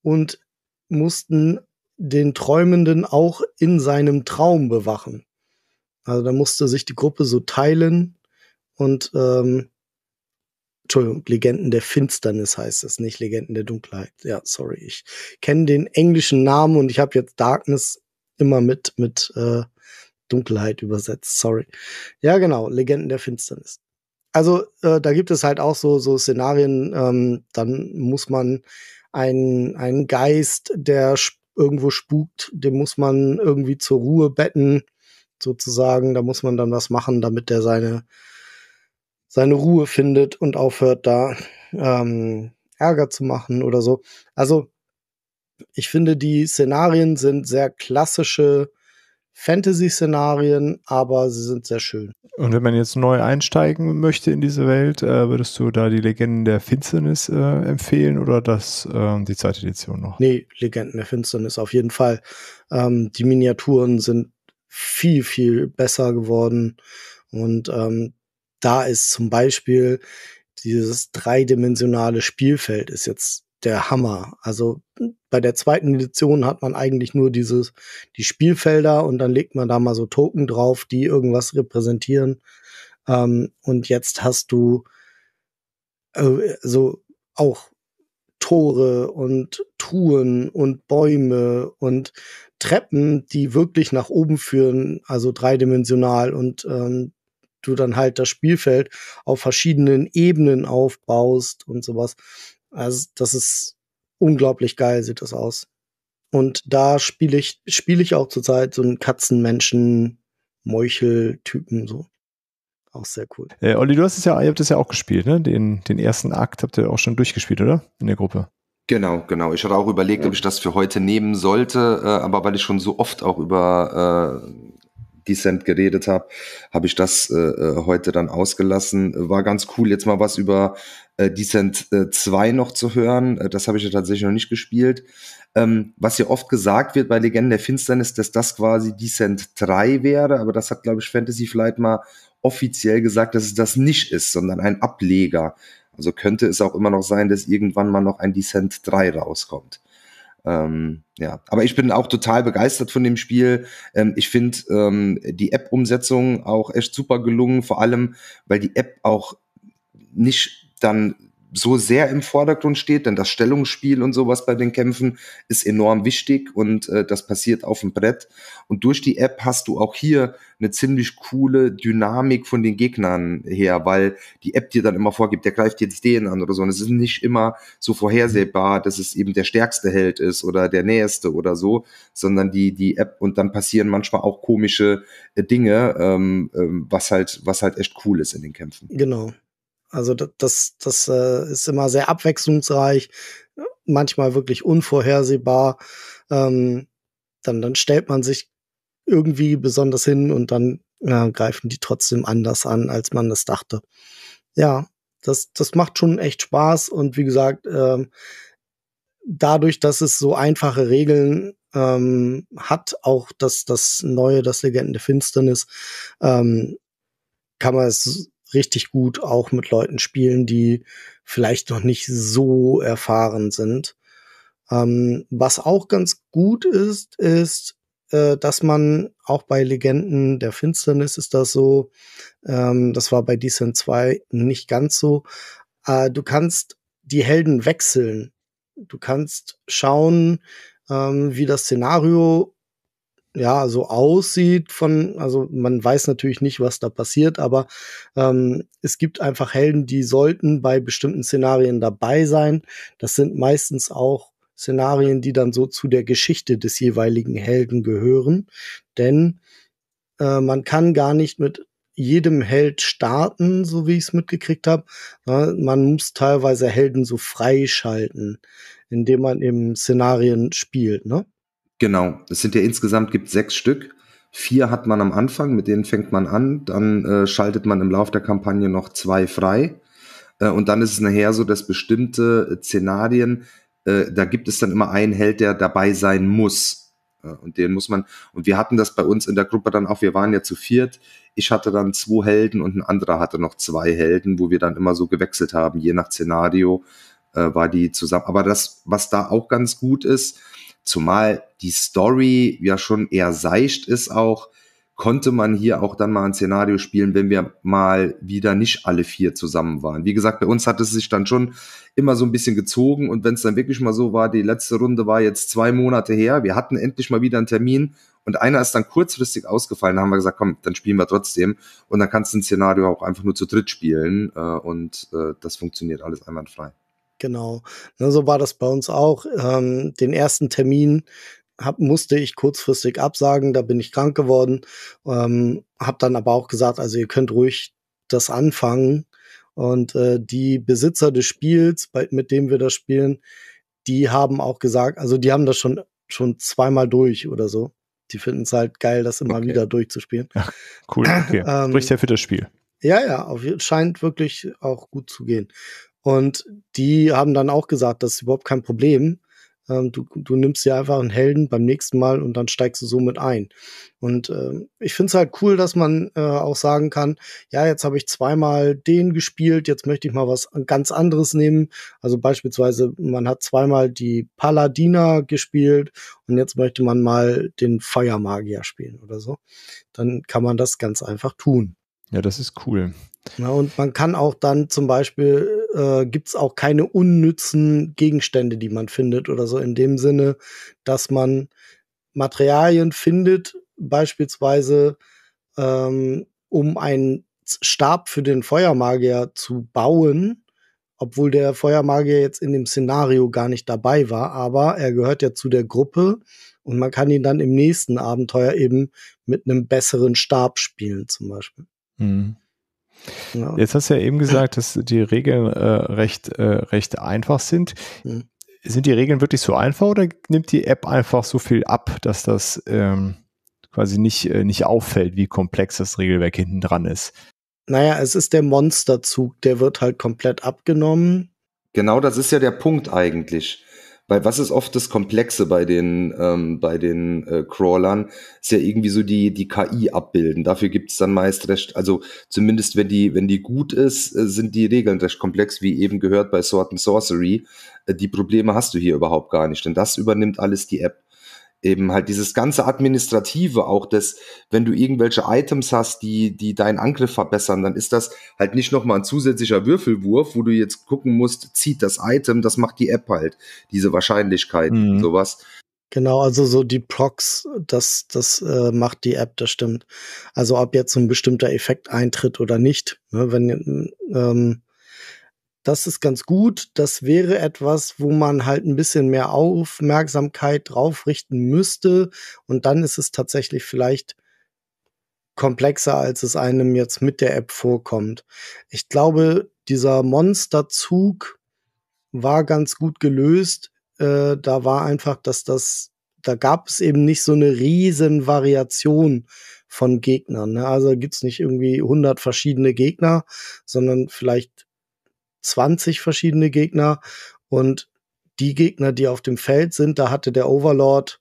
und mussten den Träumenden auch in seinem Traum bewachen. Also da musste sich die Gruppe so teilen und ähm, Entschuldigung, Legenden der Finsternis heißt es, nicht Legenden der Dunkelheit. Ja, sorry, ich kenne den englischen Namen und ich habe jetzt Darkness immer mit mit äh, Dunkelheit übersetzt. Sorry. Ja, genau, Legenden der Finsternis. Also äh, da gibt es halt auch so so Szenarien. Ähm, dann muss man ein, einen Geist, der irgendwo spukt, dem muss man irgendwie zur Ruhe betten, sozusagen. Da muss man dann was machen, damit der seine, seine Ruhe findet und aufhört, da ähm, Ärger zu machen oder so. Also, ich finde, die Szenarien sind sehr klassische Fantasy-Szenarien, aber sie sind sehr schön. Und wenn man jetzt neu einsteigen möchte in diese Welt, äh, würdest du da die Legenden der Finsternis äh, empfehlen oder das äh, die zweite Edition noch? Nee, Legenden der Finsternis auf jeden Fall. Ähm, die Miniaturen sind viel, viel besser geworden. Und ähm, da ist zum Beispiel dieses dreidimensionale Spielfeld ist jetzt der Hammer. Also hm, bei der zweiten Edition hat man eigentlich nur dieses, die Spielfelder und dann legt man da mal so Token drauf, die irgendwas repräsentieren. Ähm, und jetzt hast du äh, so auch Tore und Truhen und Bäume und Treppen, die wirklich nach oben führen, also dreidimensional und ähm, du dann halt das Spielfeld auf verschiedenen Ebenen aufbaust und sowas. Also das ist unglaublich geil, sieht das aus. Und da spiele ich, spiele ich auch zurzeit so einen Katzenmenschen, Meuchel-Typen so. Auch sehr cool. Äh, Olli, du hast es ja, ihr habt es ja auch gespielt, ne? Den, den ersten Akt habt ihr auch schon durchgespielt, oder? In der Gruppe. Genau, genau. Ich hatte auch überlegt, ja. ob ich das für heute nehmen sollte, äh, aber weil ich schon so oft auch über äh, Decent geredet habe, habe ich das äh, äh, heute dann ausgelassen. War ganz cool, jetzt mal was über äh, Decent äh, 2 noch zu hören. Äh, das habe ich ja tatsächlich noch nicht gespielt. Ähm, was hier oft gesagt wird bei Legenden der Finsternis, dass das quasi Decent 3 wäre, aber das hat, glaube ich, Fantasy Flight mal offiziell gesagt, dass es das nicht ist, sondern ein Ableger. Also könnte es auch immer noch sein, dass irgendwann mal noch ein Descent 3 rauskommt. Ähm, ja, aber ich bin auch total begeistert von dem Spiel. Ähm, ich finde ähm, die App-Umsetzung auch echt super gelungen, vor allem, weil die App auch nicht dann so sehr im Vordergrund steht, denn das Stellungsspiel und sowas bei den Kämpfen ist enorm wichtig und äh, das passiert auf dem Brett. Und durch die App hast du auch hier eine ziemlich coole Dynamik von den Gegnern her, weil die App dir dann immer vorgibt, der greift jetzt den an oder so. Und es ist nicht immer so vorhersehbar, dass es eben der stärkste Held ist oder der näheste oder so, sondern die, die App und dann passieren manchmal auch komische äh, Dinge, ähm, ähm, was halt, was halt echt cool ist in den Kämpfen. Genau. Also das, das äh, ist immer sehr abwechslungsreich, manchmal wirklich unvorhersehbar. Ähm, dann, dann stellt man sich irgendwie besonders hin und dann ja, äh, greifen die trotzdem anders an, als man das dachte. Ja, das, das macht schon echt Spaß und wie gesagt, ähm, dadurch, dass es so einfache Regeln ähm, hat, auch das, das Neue, das Legenden der Finsternis, ähm, kann man es richtig gut auch mit Leuten spielen, die vielleicht noch nicht so erfahren sind. Ähm, was auch ganz gut ist, ist, äh, dass man auch bei Legenden der Finsternis ist das so, ähm, das war bei Descent 2 nicht ganz so, äh, du kannst die Helden wechseln. Du kannst schauen, ähm, wie das Szenario ja so aussieht von, also man weiß natürlich nicht, was da passiert, aber ähm, es gibt einfach Helden, die sollten bei bestimmten Szenarien dabei sein. Das sind meistens auch Szenarien, die dann so zu der Geschichte des jeweiligen Helden gehören, denn äh, man kann gar nicht mit jedem Held starten, so wie ich es mitgekriegt habe. Ne? Man muss teilweise Helden so freischalten, indem man eben Szenarien spielt. Ne? Genau, es sind ja insgesamt gibt sechs Stück. Vier hat man am Anfang, mit denen fängt man an. Dann äh, schaltet man im Lauf der Kampagne noch zwei frei. Äh, und dann ist es nachher so, dass bestimmte Szenarien, äh, da gibt es dann immer einen Held, der dabei sein muss. Äh, und den muss man, und wir hatten das bei uns in der Gruppe dann auch, wir waren ja zu viert. Ich hatte dann zwei Helden und ein anderer hatte noch zwei Helden, wo wir dann immer so gewechselt haben, je nach Szenario äh, war die zusammen. Aber das, was da auch ganz gut ist, Zumal die Story ja schon eher seicht ist auch, konnte man hier auch dann mal ein Szenario spielen, wenn wir mal wieder nicht alle vier zusammen waren. Wie gesagt, bei uns hat es sich dann schon immer so ein bisschen gezogen und wenn es dann wirklich mal so war, die letzte Runde war jetzt zwei Monate her, wir hatten endlich mal wieder einen Termin und einer ist dann kurzfristig ausgefallen, da haben wir gesagt, komm, dann spielen wir trotzdem und dann kannst du ein Szenario auch einfach nur zu dritt spielen äh, und äh, das funktioniert alles einwandfrei genau. Ne, so war das bei uns auch. Ähm, den ersten Termin hab, musste ich kurzfristig absagen, da bin ich krank geworden. Ähm, habe dann aber auch gesagt, also ihr könnt ruhig das anfangen. Und äh, die Besitzer des Spiels, bei, mit dem wir das spielen, die haben auch gesagt, also die haben das schon schon zweimal durch oder so. Die finden es halt geil, das immer okay. wieder durchzuspielen. Ach, cool, okay. ähm, Spricht ja für das Spiel. Ja, ja, auf, scheint wirklich auch gut zu gehen. Und die haben dann auch gesagt, das ist überhaupt kein Problem. Ähm, du, du nimmst dir einfach einen Helden beim nächsten Mal und dann steigst du somit ein. Und äh, ich finde es halt cool, dass man äh, auch sagen kann, ja, jetzt habe ich zweimal den gespielt, jetzt möchte ich mal was ganz anderes nehmen. Also beispielsweise, man hat zweimal die Paladina gespielt und jetzt möchte man mal den Feuermagier spielen oder so. Dann kann man das ganz einfach tun. Ja, das ist cool. Ja, und man kann auch dann zum Beispiel, äh, gibt auch keine unnützen Gegenstände, die man findet oder so, in dem Sinne, dass man Materialien findet, beispielsweise ähm, um einen Stab für den Feuermagier zu bauen, obwohl der Feuermagier jetzt in dem Szenario gar nicht dabei war, aber er gehört ja zu der Gruppe und man kann ihn dann im nächsten Abenteuer eben mit einem besseren Stab spielen zum Beispiel. Mhm. Ja. Jetzt hast du ja eben gesagt, dass die Regeln äh, recht, äh, recht einfach sind. Mhm. Sind die Regeln wirklich so einfach oder nimmt die App einfach so viel ab, dass das ähm, quasi nicht, äh, nicht auffällt, wie komplex das Regelwerk hinten dran ist? Naja, es ist der Monsterzug, der wird halt komplett abgenommen. Genau das ist ja der Punkt eigentlich. Weil was ist oft das Komplexe bei den, ähm, bei den äh, Crawlern? Ist ja irgendwie so die, die KI abbilden. Dafür gibt es dann meist recht, also zumindest wenn die, wenn die gut ist, äh, sind die Regeln recht komplex, wie eben gehört bei Sword and Sorcery. Äh, die Probleme hast du hier überhaupt gar nicht, denn das übernimmt alles die App eben halt dieses ganze Administrative auch das, wenn du irgendwelche Items hast, die, die deinen Angriff verbessern, dann ist das halt nicht nochmal ein zusätzlicher Würfelwurf, wo du jetzt gucken musst, zieht das Item, das macht die App halt, diese Wahrscheinlichkeit, mhm. sowas. Genau, also so die Prox das, das äh, macht die App, das stimmt. Also ob jetzt so ein bestimmter Effekt eintritt oder nicht, ne, wenn ähm, das ist ganz gut. Das wäre etwas, wo man halt ein bisschen mehr Aufmerksamkeit drauf richten müsste. Und dann ist es tatsächlich vielleicht komplexer, als es einem jetzt mit der App vorkommt. Ich glaube, dieser Monsterzug war ganz gut gelöst. Äh, da war einfach, dass das, da gab es eben nicht so eine riesen Variation von Gegnern. Ne? Also gibt's nicht irgendwie 100 verschiedene Gegner, sondern vielleicht 20 verschiedene Gegner und die Gegner, die auf dem Feld sind, da hatte der Overlord,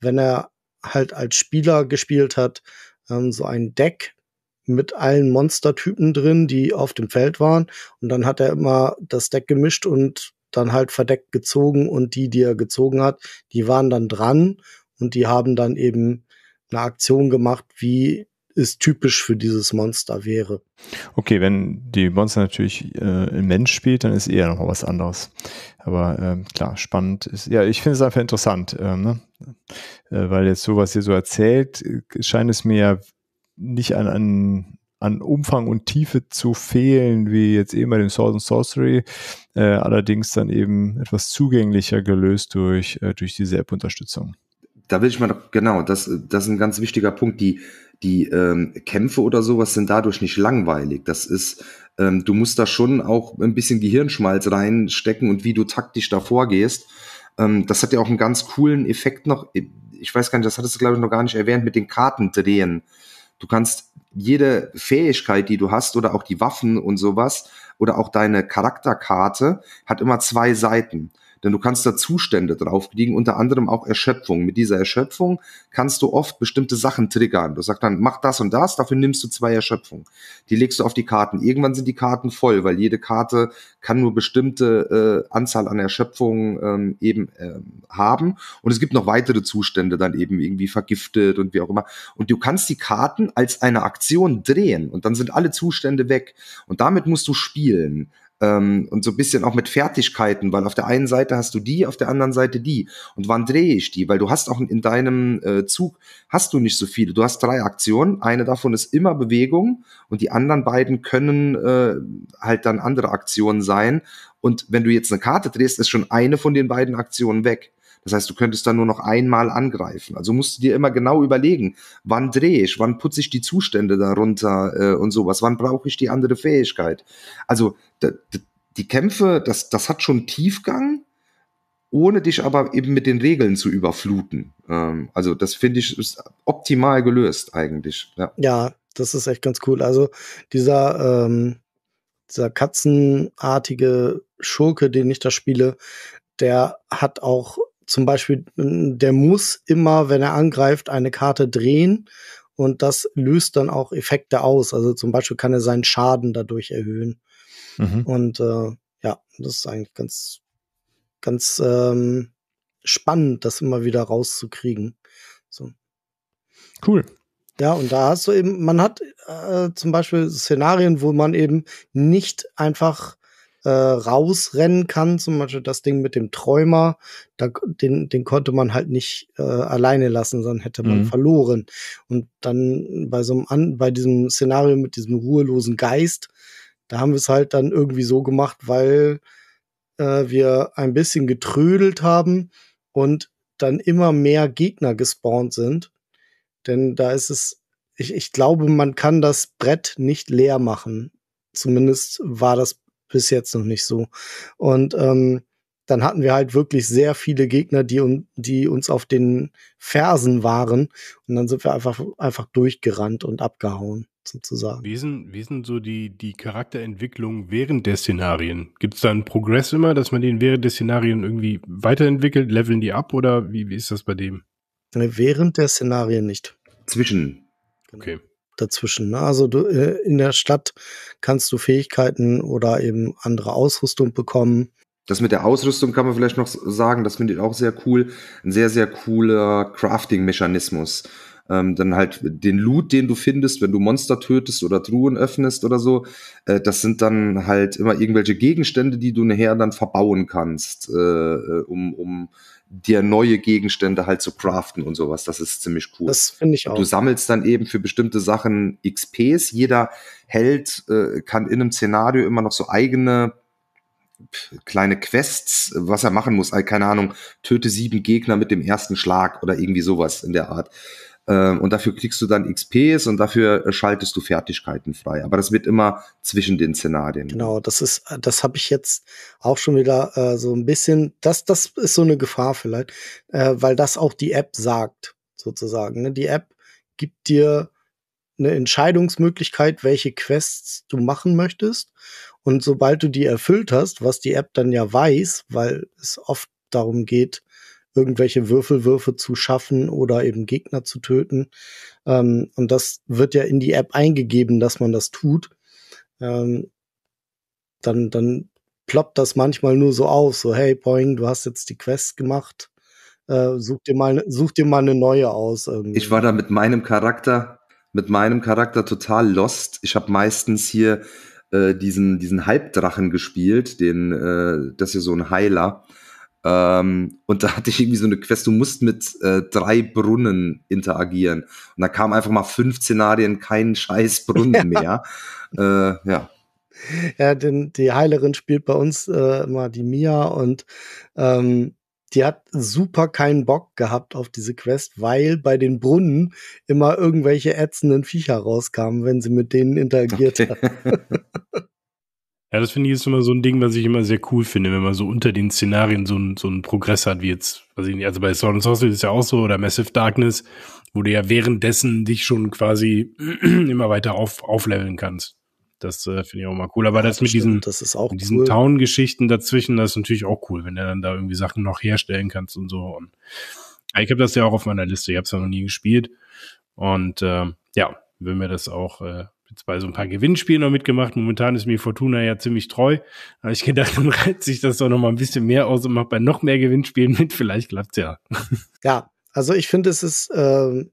wenn er halt als Spieler gespielt hat, ähm, so ein Deck mit allen Monstertypen drin, die auf dem Feld waren. Und dann hat er immer das Deck gemischt und dann halt verdeckt gezogen und die, die er gezogen hat, die waren dann dran und die haben dann eben eine Aktion gemacht, wie ist typisch für dieses Monster wäre. Okay, wenn die Monster natürlich äh, ein Mensch spielt, dann ist eher nochmal was anderes. Aber ähm, klar, spannend ist. Ja, ich finde es einfach interessant, ähm, ne? äh, weil jetzt so was hier so erzählt, äh, scheint es mir ja nicht an, an, an Umfang und Tiefe zu fehlen, wie jetzt eben bei dem Swords and Sorcery, äh, allerdings dann eben etwas zugänglicher gelöst durch, äh, durch diese App-Unterstützung. Da will ich mal, genau, das, das ist ein ganz wichtiger Punkt. Die, die ähm, Kämpfe oder sowas sind dadurch nicht langweilig. Das ist, ähm, du musst da schon auch ein bisschen Gehirnschmalz reinstecken und wie du taktisch davor gehst. Ähm, das hat ja auch einen ganz coolen Effekt noch. Ich weiß gar nicht, das hattest du glaube ich noch gar nicht erwähnt mit den Kartendrehen. Du kannst jede Fähigkeit, die du hast oder auch die Waffen und sowas oder auch deine Charakterkarte hat immer zwei Seiten. Denn du kannst da Zustände draufkriegen, unter anderem auch Erschöpfung. Mit dieser Erschöpfung kannst du oft bestimmte Sachen triggern. Du sagst dann, mach das und das, dafür nimmst du zwei Erschöpfungen. Die legst du auf die Karten. Irgendwann sind die Karten voll, weil jede Karte kann nur bestimmte äh, Anzahl an Erschöpfungen ähm, eben äh, haben. Und es gibt noch weitere Zustände, dann eben irgendwie vergiftet und wie auch immer. Und du kannst die Karten als eine Aktion drehen und dann sind alle Zustände weg. Und damit musst du spielen ähm, und so ein bisschen auch mit Fertigkeiten, weil auf der einen Seite hast du die, auf der anderen Seite die. Und wann drehe ich die? Weil du hast auch in deinem äh, Zug, hast du nicht so viele. Du hast drei Aktionen, eine davon ist immer Bewegung und die anderen beiden können äh, halt dann andere Aktionen sein. Und wenn du jetzt eine Karte drehst, ist schon eine von den beiden Aktionen weg. Das heißt, du könntest dann nur noch einmal angreifen. Also musst du dir immer genau überlegen, wann drehe ich, wann putze ich die Zustände darunter äh, und sowas, wann brauche ich die andere Fähigkeit. Also die Kämpfe, das, das hat schon Tiefgang, ohne dich aber eben mit den Regeln zu überfluten. Ähm, also das finde ich ist optimal gelöst eigentlich. Ja. ja, das ist echt ganz cool. Also dieser, ähm, dieser katzenartige Schurke, den ich da spiele, der hat auch zum Beispiel, der muss immer, wenn er angreift, eine Karte drehen und das löst dann auch Effekte aus. Also zum Beispiel kann er seinen Schaden dadurch erhöhen. Mhm. Und äh, ja, das ist eigentlich ganz, ganz ähm, spannend, das immer wieder rauszukriegen. So. Cool. Ja, und da hast du eben, man hat äh, zum Beispiel Szenarien, wo man eben nicht einfach äh, rausrennen kann. Zum Beispiel das Ding mit dem Träumer, da, den, den konnte man halt nicht äh, alleine lassen, sondern hätte man mhm. verloren. Und dann bei so einem an, bei diesem Szenario mit diesem ruhelosen Geist, da haben wir es halt dann irgendwie so gemacht, weil äh, wir ein bisschen getrödelt haben und dann immer mehr Gegner gespawnt sind. Denn da ist es, ich, ich glaube, man kann das Brett nicht leer machen. Zumindest war das bis jetzt noch nicht so. Und ähm, dann hatten wir halt wirklich sehr viele Gegner, die, die uns auf den Fersen waren. Und dann sind wir einfach, einfach durchgerannt und abgehauen, sozusagen. Wie sind, wie sind so die, die Charakterentwicklung während der Szenarien? Gibt es da einen Progress immer, dass man den während der Szenarien irgendwie weiterentwickelt? Leveln die ab oder wie, wie ist das bei dem? Während der Szenarien nicht. Zwischen. Genau. Okay dazwischen. Also du, äh, in der Stadt kannst du Fähigkeiten oder eben andere Ausrüstung bekommen. Das mit der Ausrüstung kann man vielleicht noch sagen, das finde ich auch sehr cool. Ein sehr, sehr cooler Crafting-Mechanismus. Ähm, dann halt den Loot, den du findest, wenn du Monster tötest oder Truhen öffnest oder so, äh, das sind dann halt immer irgendwelche Gegenstände, die du nachher dann verbauen kannst, äh, äh um, um dir neue Gegenstände halt zu craften und sowas. Das ist ziemlich cool. Das finde ich auch. du sammelst dann eben für bestimmte Sachen XPs. Jeder Held äh, kann in einem Szenario immer noch so eigene kleine Quests, was er machen muss. Also, keine Ahnung, töte sieben Gegner mit dem ersten Schlag oder irgendwie sowas in der Art. Ähm, und dafür kriegst du dann XPs und dafür äh, schaltest du Fertigkeiten frei. Aber das wird immer zwischen den Szenarien. Genau, das ist, äh, das habe ich jetzt auch schon wieder äh, so ein bisschen. Das, das ist so eine Gefahr vielleicht, äh, weil das auch die App sagt sozusagen. Ne? Die App gibt dir eine Entscheidungsmöglichkeit, welche Quests du machen möchtest. Und sobald du die erfüllt hast, was die App dann ja weiß, weil es oft darum geht, irgendwelche Würfelwürfe zu schaffen oder eben Gegner zu töten. Ähm, und das wird ja in die App eingegeben, dass man das tut. Ähm, dann, dann ploppt das manchmal nur so auf, so, hey, Boing, du hast jetzt die Quest gemacht. Äh, such, dir mal, such dir mal eine neue aus. Irgendwie. Ähm. Ich war da mit meinem Charakter, mit meinem Charakter total lost. Ich habe meistens hier äh, diesen, diesen Halbdrachen gespielt, den, äh, das hier so ein Heiler. Ähm, und da hatte ich irgendwie so eine Quest, du musst mit äh, drei Brunnen interagieren. Und da kamen einfach mal fünf Szenarien, kein scheiß Brunnen (laughs) ja. mehr. Äh, ja. Ja, denn die Heilerin spielt bei uns äh, immer die Mia und ähm, die hat super keinen Bock gehabt auf diese Quest, weil bei den Brunnen immer irgendwelche ätzenden Viecher rauskamen, wenn sie mit denen interagiert okay. hat. (laughs) Ja, das finde ich ist immer so ein Ding, was ich immer sehr cool finde, wenn man so unter den Szenarien so, ein, so einen Progress hat, wie jetzt, weiß ich nicht, also bei Sword and Sorcery ist ja auch so, oder Massive Darkness, wo du ja währenddessen dich schon quasi (clears throat) immer weiter auf, aufleveln kannst. Das äh, finde ich auch mal cool. Aber ja, das, das, mit stimmt, diesen, mit diesen Town-Geschichten dazwischen, das ist natürlich auch cool, wenn du dann da irgendwie Sachen noch herstellen kannst und so. Und, ich habe das ja auch auf meiner Liste, ich habe es ja noch nie gespielt. Und äh, ja, will mir das auch äh, jetzt bei so ein paar Gewinnspielen noch mitgemacht. Momentan ist mir Fortuna ja ziemlich treu. Aber ich gedacht, (laughs) dann reizt sich das doch noch mal ein bisschen mehr aus und macht bei noch mehr Gewinnspielen mit. Vielleicht klappt's ja. Ja, also ich finde, es ist äh,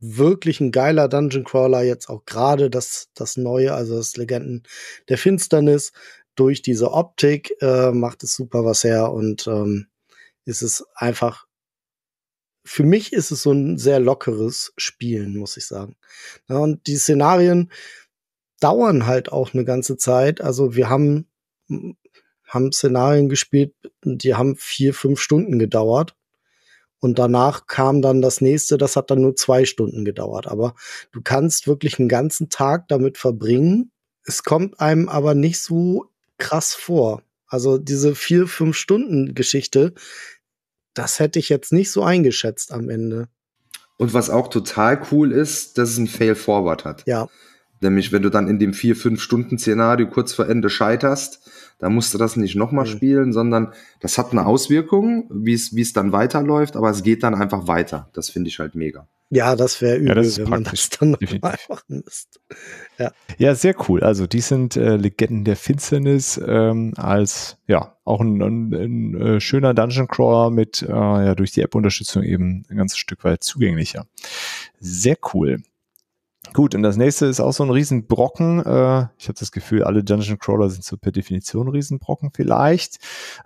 wirklich ein geiler Dungeon Crawler jetzt auch gerade das, das neue, also das Legenden der Finsternis. Durch diese Optik äh, macht es super was her und ähm, ist es einfach für mich ist es so ein sehr lockeres Spielen, muss ich sagen. Ja, und die Szenarien, dauern halt auch eine ganze Zeit. Also wir haben, haben Szenarien gespielt, die haben vier, fünf Stunden gedauert. Und danach kam dann das nächste, das hat dann nur zwei Stunden gedauert. Aber du kannst wirklich einen ganzen Tag damit verbringen. Es kommt einem aber nicht so krass vor. Also diese vier, fünf Stunden Geschichte, das hätte ich jetzt nicht so eingeschätzt am Ende. Und was auch total cool ist, dass es ein Fail Forward hat. Ja. Nämlich, wenn du dann in dem 4-5-Stunden-Szenario kurz vor Ende scheiterst, dann musst du das nicht nochmal mhm. spielen, sondern das hat eine Auswirkung, wie es dann weiterläuft, aber es geht dann einfach weiter. Das finde ich halt mega. Ja, das wäre übel, ja, das wenn man das dann nochmal machen müsste. Ja. ja, sehr cool. Also die sind äh, Legenden der Finsternis ähm, als, ja, auch ein, ein, ein, äh, schöner Dungeon Crawler mit äh, ja, durch die App-Unterstützung eben ein ganzes Stück weit zugänglicher. Sehr cool. Gut, und das nächste ist auch so ein Riesenbrocken. Äh, ich habe das Gefühl, alle Dungeon Crawler sind so per Definition Riesenbrocken vielleicht.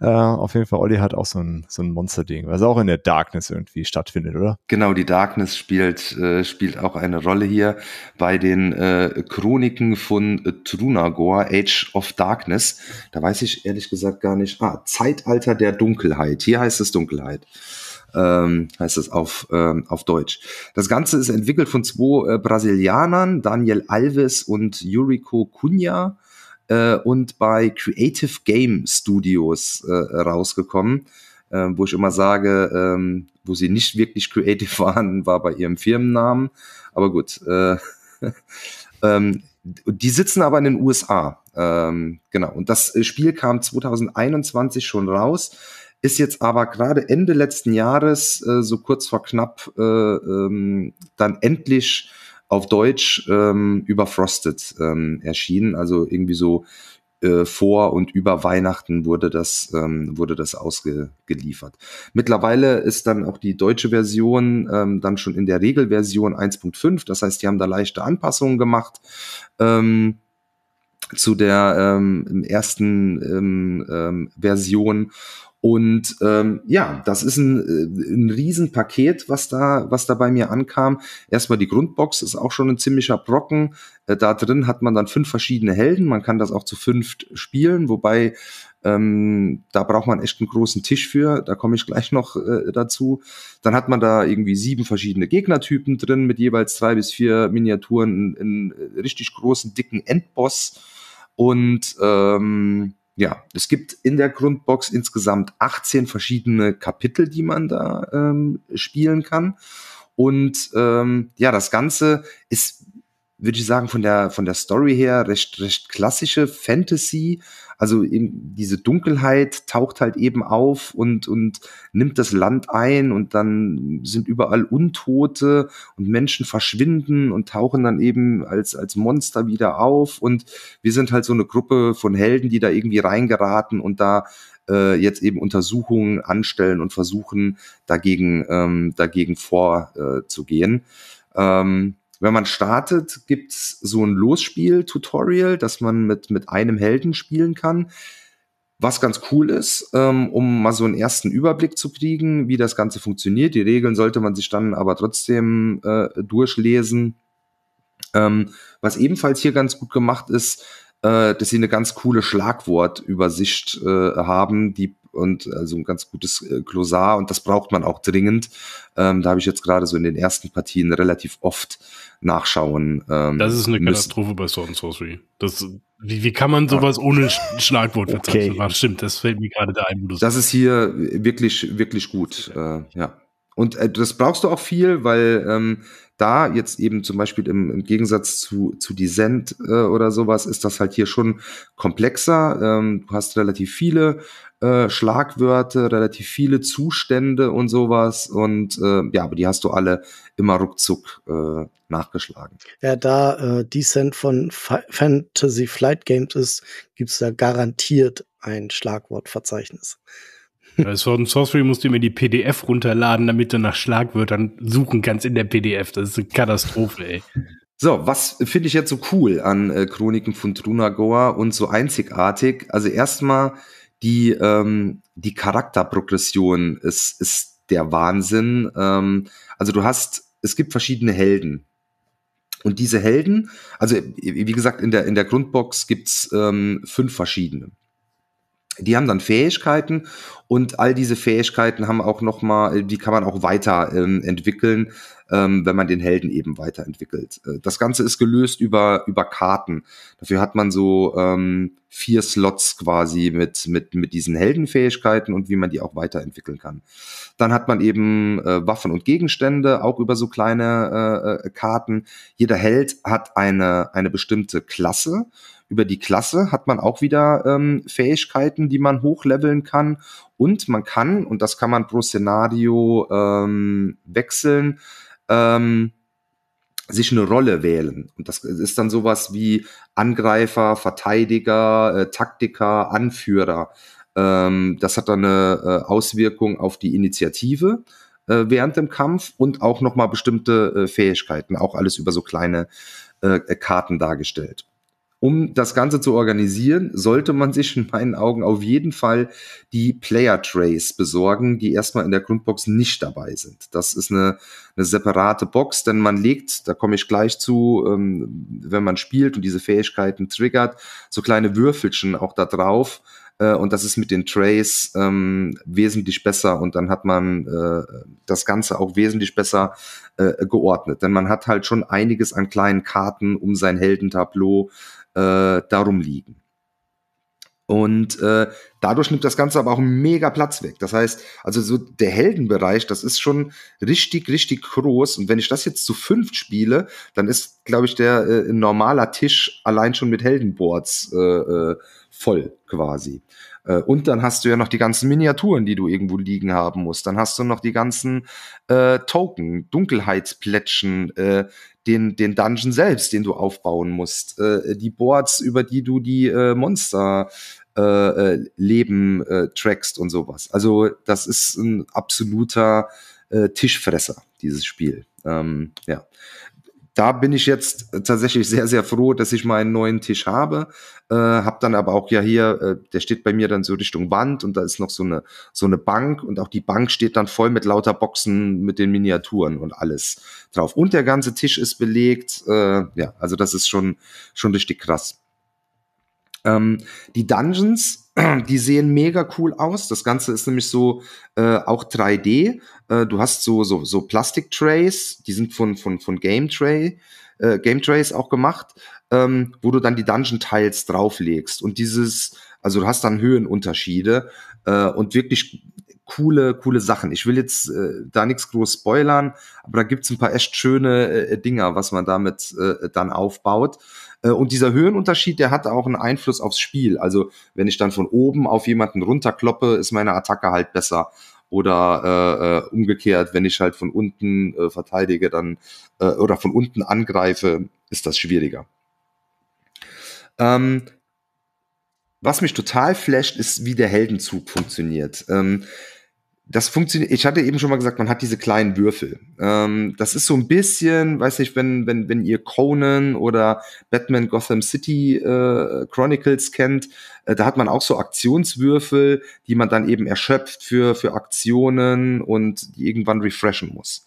Äh, auf jeden Fall, Olli hat auch so ein, so ein Monster-Ding, was auch in der Darkness irgendwie stattfindet, oder? Genau, die Darkness spielt, äh, spielt auch eine Rolle hier bei den Chroniken von äh, Trunagor, Age of Darkness. Da weiß ich ehrlich gesagt gar nicht. Ah, Zeitalter der Dunkelheit. Hier heißt es Dunkelheit ähm, heißt es auf, ähm, auf Deutsch. Das Ganze ist entwickelt von zwei äh, Brasilianern, Daniel Alves und Yuriko Cunha äh, und bei Creative Game Studios äh, rausgekommen, äh, wo ich immer sage, ähm, wo sie nicht wirklich creative (laughs) waren, war bei ihrem Firmennamen. Aber gut, äh, (laughs) ähm, die sitzen aber in den USA. Ähm, genau. Und das äh, Spiel kam 2021 schon raus ist jetzt aber gerade Ende letzten Jahres, äh, so kurz vor knapp, äh, ähm, dann endlich auf Deutsch ähm, über Frosted ähm, erschienen. Also irgendwie so äh, vor und über Weihnachten wurde das, ähm, wurde das ausgeliefert. Mittlerweile ist dann auch die deutsche Version ähm, dann schon in der Regelversion 1.5. Das heißt, die haben da leichte Anpassungen gemacht. Ähm, zu der ähm, ersten ähm, ähm, Version und ähm, ja, das ist ein, äh, ein Riesenpaket, was da, was da bei mir ankam. Erstmal die Grundbox ist auch schon ein ziemlicher Brocken. Äh, da drin hat man dann fünf verschiedene Helden. Man kann das auch zu fünft spielen, wobei ähm, da braucht man echt einen großen Tisch für. Da komme ich gleich noch äh, dazu. Dann hat man da irgendwie sieben verschiedene Gegnertypen drin mit jeweils drei bis vier Miniaturen, einen richtig großen, dicken Endboss. Und ähm, ja, es gibt in der Grundbox insgesamt 18 verschiedene Kapitel, die man da ähm, spielen kann. Und ähm, ja, das Ganze ist, würde ich sagen, von der, von der Story her recht, recht klassische Fantasy, also eben diese Dunkelheit taucht halt eben auf und, und nimmt das Land ein und dann sind überall Untote und Menschen verschwinden und tauchen dann eben als, als Monster wieder auf und wir sind halt so eine Gruppe von Helden, die da irgendwie reingeraten und da äh, jetzt eben Untersuchungen anstellen und versuchen, dagegen, ähm, dagegen vorzugehen. Äh, ähm, wenn man startet, gibt es so ein Losspiel-Tutorial, dass man mit, mit einem Helden spielen kann. Was ganz cool ist, ähm, um mal so einen ersten Überblick zu kriegen, wie das Ganze funktioniert. Die Regeln sollte man sich dann aber trotzdem äh, durchlesen. Ähm, was ebenfalls hier ganz gut gemacht ist, äh, dass sie eine ganz coole Schlagwortübersicht äh, haben, die und also ein ganz gutes äh, Klosar und das braucht man auch dringend. Ähm, da habe ich jetzt gerade so in den ersten Partien relativ oft nachschauen. Ähm, das ist eine müssen. Katastrophe bei Sword and Sorcery. Das, wie, wie kann man sowas ohne Schlagwort verzeichnen? Okay. Ah, Machen? Stimmt, das fällt mir gerade da ein. Das ist hier wirklich, wirklich gut. Äh, ja. Und äh, das brauchst du auch viel, weil ähm, da jetzt eben zum Beispiel im, im Gegensatz zu, zu Descent äh, oder sowas ist das halt hier schon komplexer. Ähm, du hast relativ viele äh, Schlagwörter, relativ viele Zustände und sowas. Und äh, ja, aber die hast du alle immer ruckzuck äh, nachgeschlagen. Ja, da äh, Descent von F Fantasy Flight Games ist, gibt's da garantiert ein Schlagwortverzeichnis. Bei Sword and Sorcery musst du mir die PDF runterladen, damit du nach Schlagwörtern suchen kannst in der PDF. Das ist eine Katastrophe, ey. So, was finde ich jetzt so cool an äh, Chroniken von Trunagoa und so einzigartig? Also erstmal die, ähm, die Charakterprogression ist, ist der Wahnsinn. Ähm, also du hast, es gibt verschiedene Helden. Und diese Helden, also wie gesagt, in der, in der Grundbox gibt's ähm, fünf verschiedene die haben dann Fähigkeiten und all diese Fähigkeiten haben auch noch mal, äh, die kann man auch weiter ähm, entwickeln, ähm, wenn man den Helden eben weiterentwickelt. Äh, das Ganze ist gelöst über über Karten. Dafür hat man so ähm, vier Slots quasi mit mit mit diesen Heldenfähigkeiten und wie man die auch weiterentwickeln kann. Dann hat man eben äh, Waffen und Gegenstände auch über so kleine äh, äh Karten. Jeder Held hat eine eine bestimmte Klasse über die Klasse hat man auch wieder ähm, Fähigkeiten, die man hochleveln kann. Und man kann, und das kann man pro Szenario ähm, wechseln, ähm, sich eine Rolle wählen. Und das ist dann sowas wie Angreifer, Verteidiger, äh, Taktiker, Anführer. Ähm, das hat dann eine äh, Auswirkung auf die Initiative äh, während dem Kampf und auch nochmal bestimmte äh, Fähigkeiten, auch alles über so kleine äh, Karten dargestellt um das Ganze zu organisieren, sollte man sich in meinen Augen auf jeden Fall die Player Trays besorgen, die erstmal in der Grundbox nicht dabei sind. Das ist eine, eine separate Box, denn man legt, da komme ich gleich zu, ähm, wenn man spielt und diese Fähigkeiten triggert, so kleine Würfelchen auch da drauf, äh, und das ist mit den Trays ähm, wesentlich besser und dann hat man äh, das Ganze auch wesentlich besser äh, geordnet. Denn man hat halt schon einiges an kleinen Karten um sein Heldentableau äh, darum liegen. Und äh, dadurch nimmt das Ganze aber auch mega Platz weg. Das heißt, also so der Heldenbereich, das ist schon richtig, richtig groß. Und wenn ich das jetzt zu fünf spiele, dann ist, glaube ich, der äh, normaler Tisch allein schon mit Heldenboards äh, äh, voll quasi. Äh, und dann hast du ja noch die ganzen Miniaturen, die du irgendwo liegen haben musst. Dann hast du noch die ganzen äh, Token, Dunkelheitsplätschen, äh, den, den Dungeon selbst, den du aufbauen musst, äh, die Boards, über die du die äh, Monster äh, äh Leben äh, trackst und sowas. Also das ist ein absoluter äh, Tischfresser, dieses Spiel. Ähm, ja da bin ich jetzt äh, tatsächlich sehr, sehr froh, dass ich meinen neuen Tisch habe. Äh, hab dann aber auch ja hier, äh, der steht bei mir dann so Richtung Wand und da ist noch so eine, so eine Bank und auch die Bank steht dann voll mit lauter Boxen mit den Miniaturen und alles drauf. Und der ganze Tisch ist belegt. Äh, ja, also das ist schon, schon richtig krass. Ähm, die Dungeons (clears throat) die sehen mega cool aus. Das Ganze ist nämlich so äh, auch 3D. Äh, du hast so so so Plastik Trays, die sind von von von Game Tray äh, Game Trays auch gemacht, ähm, wo du dann die Dungeon Tiles drauflegst und dieses also du hast dann Höhenunterschiede äh, und wirklich coole, coole Sachen. Ich will jetzt äh, da nichts groß spoilern, aber da gibt es ein paar echt schöne äh, Dinger, was man damit äh, dann aufbaut. Äh, und dieser Höhenunterschied, der hat auch einen Einfluss aufs Spiel. Also wenn ich dann von oben auf jemanden runterkloppe, ist meine Attacke halt besser. Oder äh, äh umgekehrt, wenn ich halt von unten äh, verteidige, dann äh, oder von unten angreife, ist das schwieriger. Ähm, was mich total flasht, ist, wie der Heldenzug funktioniert. Ähm, das funktioniert, ich hatte eben schon mal gesagt, man hat diese kleinen Würfel. Ähm, das ist so ein bisschen, weiß nicht, wenn, wenn, wenn ihr Conan oder Batman Gotham City äh, Chronicles kennt, äh, da hat man auch so Aktionswürfel, die man dann eben erschöpft für, für Aktionen und die irgendwann refreshen muss.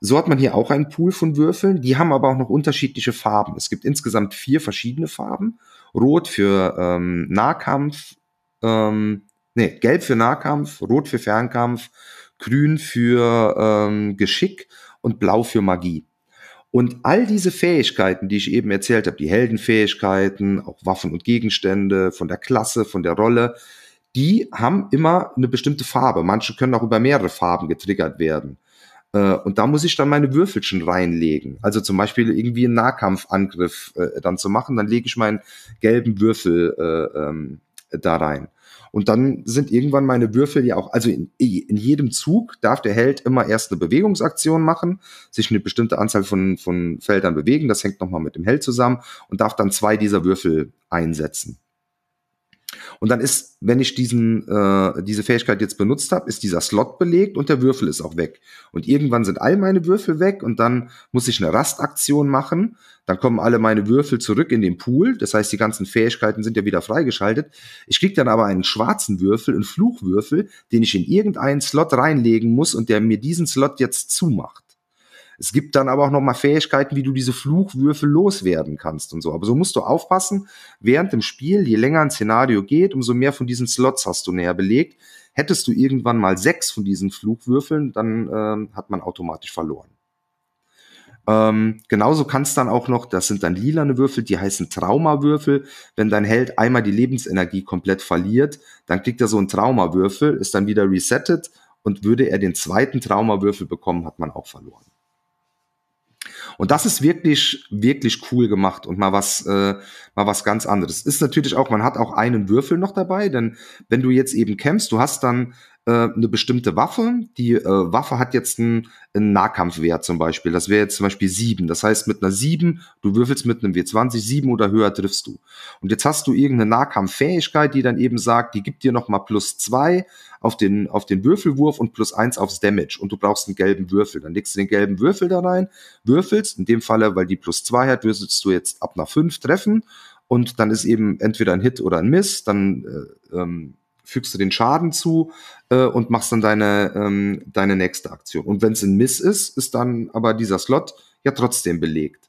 So hat man hier auch einen Pool von Würfeln, die haben aber auch noch unterschiedliche Farben. Es gibt insgesamt vier verschiedene Farben. Rot für ähm, Nahkampf, ähm, nee, gelb für Nahkampf, rot für Fernkampf, grün für ähm, Geschick und blau für Magie. Und all diese Fähigkeiten, die ich eben erzählt habe, die Heldenfähigkeiten, auch Waffen und Gegenstände, von der Klasse, von der Rolle, die haben immer eine bestimmte Farbe. Manche können auch über mehrere Farben getriggert werden. Äh, und da muss ich dann meine Würfelchen reinlegen. Also zum Beispiel irgendwie einen Nahkampfangriff äh, dann zu machen, dann lege ich meinen gelben Würfel äh, ähm, da rein. Und dann sind irgendwann meine Würfel ja auch, also in, in jedem Zug darf der Held immer erst eine Bewegungsaktion machen, sich eine bestimmte Anzahl von, von Feldern bewegen, das hängt nochmal mit dem Held zusammen und darf dann zwei dieser Würfel einsetzen. Und dann ist, wenn ich diesen, äh, diese Fähigkeit jetzt benutzt habe, ist dieser Slot belegt und der Würfel ist auch weg. Und irgendwann sind all meine Würfel weg und dann muss ich eine Rastaktion machen. Dann kommen alle meine Würfel zurück in den Pool. Das heißt, die ganzen Fähigkeiten sind ja wieder freigeschaltet. Ich kriege dann aber einen schwarzen Würfel, einen Fluchwürfel, den ich in irgendeinen Slot reinlegen muss und der mir diesen Slot jetzt zumacht. Es gibt dann aber auch nochmal Fähigkeiten, wie du diese Fluchwürfe loswerden kannst und so. Aber so musst du aufpassen, während dem Spiel, je länger ein Szenario geht, umso mehr von diesen Slots hast du näher belegt. Hättest du irgendwann mal sechs von diesen Flugwürfeln, dann ähm, hat man automatisch verloren. Ähm, genauso kannst dann auch noch, das sind dann lilane Würfel, die heißen Traumawürfel. Wenn dein Held einmal die Lebensenergie komplett verliert, dann kriegt er so einen Traumawürfel, ist dann wieder resettet und würde er den zweiten Traumawürfel bekommen, hat man auch verloren. Und das ist wirklich, wirklich cool gemacht und mal was, äh, mal was ganz anderes. Ist natürlich auch, man hat auch einen Würfel noch dabei, denn wenn du jetzt eben kämpfst, du hast dann äh, eine bestimmte Waffe. Die äh, Waffe hat jetzt einen, einen Nahkampfwert zum Beispiel. Das wäre jetzt zum Beispiel 7. Das heißt, mit einer 7, du würfelst mit einem W20, 7 oder höher triffst du. Und jetzt hast du irgendeine Nahkampffähigkeit, die dann eben sagt, die gibt dir nochmal plus 2 auf den, auf den Würfelwurf und plus 1 aufs Damage. Und du brauchst einen gelben Würfel. Dann legst du den gelben Würfel da rein, würfelst. In dem Falle, weil die plus 2 hat, würfelst du jetzt ab nach 5 treffen. Und dann ist eben entweder ein Hit oder ein Miss. Dann äh, ähm, fügst du den Schaden zu äh, und machst dann deine, ähm, deine nächste Aktion. Und wenn es ein Miss ist, ist dann aber dieser Slot ja trotzdem belegt.